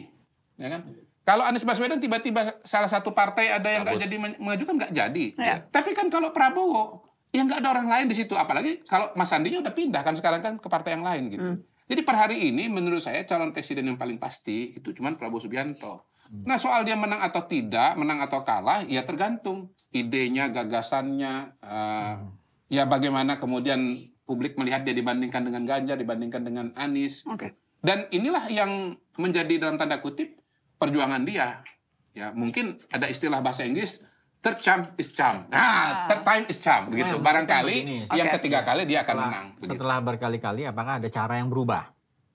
ya kan? Kalau Anies Baswedan tiba-tiba salah satu partai ada yang nggak jadi mengajukan nggak jadi. Ya. Tapi kan kalau Prabowo ya nggak ada orang lain di situ, apalagi kalau Mas Sandinya udah pindah kan sekarang kan ke partai yang lain gitu. Hmm. Jadi per hari ini menurut saya calon presiden yang paling pasti itu cuma Prabowo Subianto. Nah soal dia menang atau tidak, menang atau kalah, ya tergantung idenya, gagasannya, uh, ya bagaimana kemudian publik melihat dia dibandingkan dengan Ganjar, dibandingkan dengan Anies. Oke. Okay. Dan inilah yang menjadi dalam tanda kutip perjuangan dia. Ya mungkin ada istilah bahasa Inggris third charm is charm. Nah, ah. third time is charm begitu. Nah, Barangkali begini, yang okay. ketiga kali dia akan setelah, menang. Begitu. Setelah berkali-kali apakah ada cara yang berubah?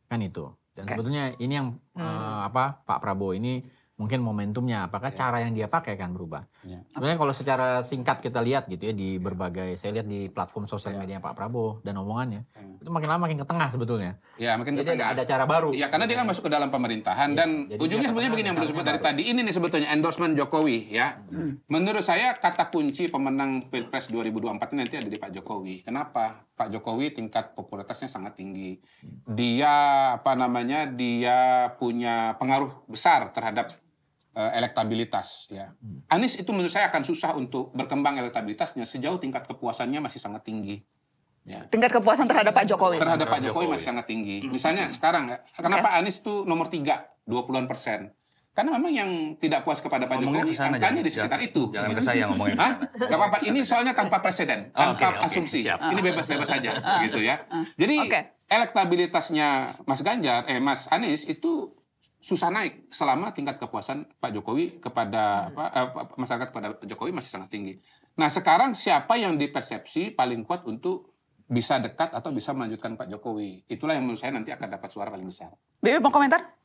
Kan itu. Dan okay. sebetulnya ini yang hmm. uh, apa Pak Prabowo ini mungkin momentumnya apakah yeah. cara yang dia pakai akan berubah yeah. sebenarnya kalau secara singkat kita lihat gitu ya di yeah. berbagai saya lihat di platform sosial yeah. media Pak Prabowo dan omongannya yeah. itu makin lama makin ke tengah sebetulnya ya yeah, makin jadi ke tengah. ada cara baru ya karena dia kan masuk ke dalam pemerintahan yeah. dan jadi ujungnya sebenarnya begini yang belum sebut dari tadi ini nih sebetulnya endorsement Jokowi ya hmm. menurut saya kata kunci pemenang pilpres 2024 nanti ada di Pak Jokowi kenapa Pak Jokowi tingkat popularitasnya sangat tinggi. Hmm. Dia apa namanya? Dia punya pengaruh besar terhadap uh, elektabilitas ya. Hmm. Anies itu menurut saya akan susah untuk berkembang elektabilitasnya sejauh tingkat kepuasannya masih sangat tinggi. Ya. Tingkat kepuasan terhadap Pak Jokowi. Terhadap Pak Jokowi, Jokowi masih sangat tinggi. Hmm. Misalnya hmm. sekarang ya, kenapa Anies itu nomor 3, 20-an persen? Karena memang yang tidak puas kepada Pak Jokowi kesana, angkanya jangan, di sekitar itu. Jangan ke saya ngomongin. Hah? Gak apa-apa, ini soalnya tanpa presiden, ah, tanpa okay, okay, asumsi. Siap. Ini bebas-bebas saja ah. gitu ya. Ah. Jadi okay. elektabilitasnya Mas Ganjar eh Mas Anies itu susah naik selama tingkat kepuasan Pak Jokowi kepada apa, eh, masyarakat kepada Jokowi masih sangat tinggi. Nah sekarang siapa yang dipersepsi paling kuat untuk bisa dekat atau bisa melanjutkan Pak Jokowi? Itulah yang menurut saya nanti akan dapat suara paling besar. Bibi mau komentar?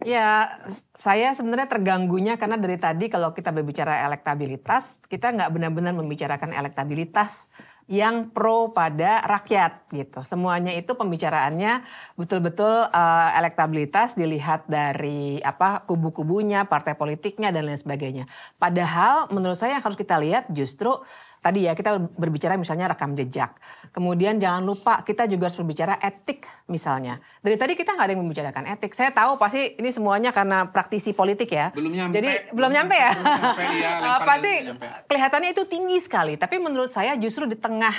Ya, saya sebenarnya terganggunya karena dari tadi kalau kita berbicara elektabilitas, kita nggak benar-benar membicarakan elektabilitas yang pro pada rakyat gitu. Semuanya itu pembicaraannya betul-betul uh, elektabilitas dilihat dari apa kubu-kubunya, partai politiknya dan lain sebagainya. Padahal menurut saya yang harus kita lihat justru Tadi ya kita berbicara misalnya rekam jejak. Kemudian jangan lupa kita juga harus berbicara etik misalnya. Dari tadi kita nggak ada yang membicarakan etik. Saya tahu pasti ini semuanya karena praktisi politik ya. Belum nyampe. Jadi belum, nyampe ya. Belum nyampe, ya pasti kelihatannya itu tinggi sekali. Tapi menurut saya justru di tengah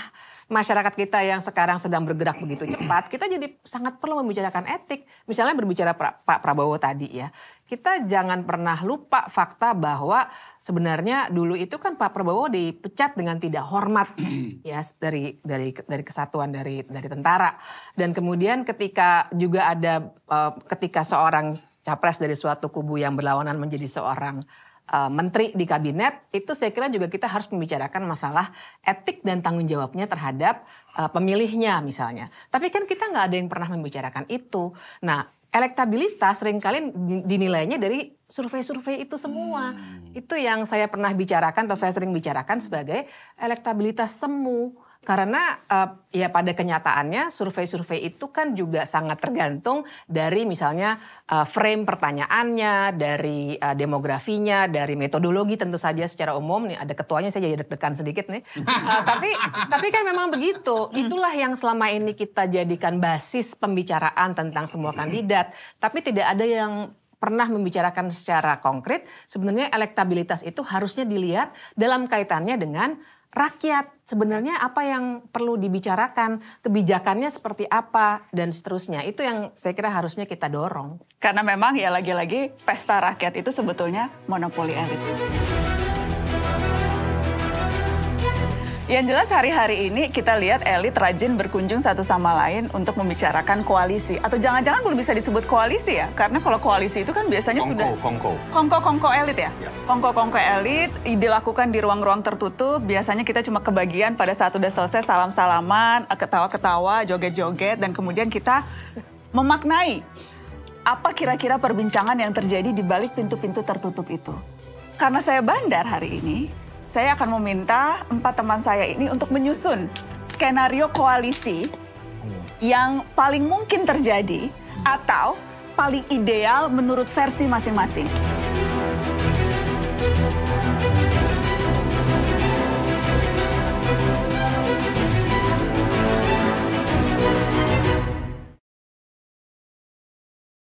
masyarakat kita yang sekarang sedang bergerak begitu cepat, kita jadi sangat perlu membicarakan etik. Misalnya berbicara pra, Pak Prabowo tadi ya, kita jangan pernah lupa fakta bahwa sebenarnya dulu itu kan Pak Prabowo dipecat dengan tidak hormat ya dari dari dari kesatuan dari dari tentara dan kemudian ketika juga ada eh, ketika seorang capres dari suatu kubu yang berlawanan menjadi seorang uh, menteri di kabinet, itu saya kira juga kita harus membicarakan masalah etik dan tanggung jawabnya terhadap uh, pemilihnya misalnya. Tapi kan kita nggak ada yang pernah membicarakan itu. Nah, elektabilitas seringkali dinilainya dari survei-survei itu semua. Hmm. Itu yang saya pernah bicarakan atau saya sering bicarakan sebagai elektabilitas semu karena uh, ya pada kenyataannya survei-survei itu kan juga sangat tergantung dari misalnya uh, frame pertanyaannya, dari uh, demografinya, dari metodologi tentu saja secara umum nih ada ketuanya saya jadi deg-degan sedikit nih. Uh, tapi tapi kan memang begitu. Itulah yang selama ini kita jadikan basis pembicaraan tentang semua kandidat, tapi tidak ada yang pernah membicarakan secara konkret sebenarnya elektabilitas itu harusnya dilihat dalam kaitannya dengan rakyat sebenarnya apa yang perlu dibicarakan, kebijakannya seperti apa dan seterusnya. Itu yang saya kira harusnya kita dorong. Karena memang ya lagi-lagi pesta rakyat itu sebetulnya monopoli elit. Yang jelas hari-hari ini kita lihat elit rajin berkunjung satu sama lain untuk membicarakan koalisi atau jangan-jangan belum bisa disebut koalisi ya karena kalau koalisi itu kan biasanya kongko, sudah kongko kongko kongko elit ya? ya? kongko kongko elit dilakukan di ruang-ruang tertutup biasanya kita cuma kebagian pada saat udah selesai salam-salaman ketawa-ketawa joget-joget dan kemudian kita memaknai apa kira-kira perbincangan yang terjadi di balik pintu-pintu tertutup itu. Karena saya bandar hari ini, saya akan meminta empat teman saya ini untuk menyusun skenario koalisi hmm. yang paling mungkin terjadi atau paling ideal menurut versi masing-masing.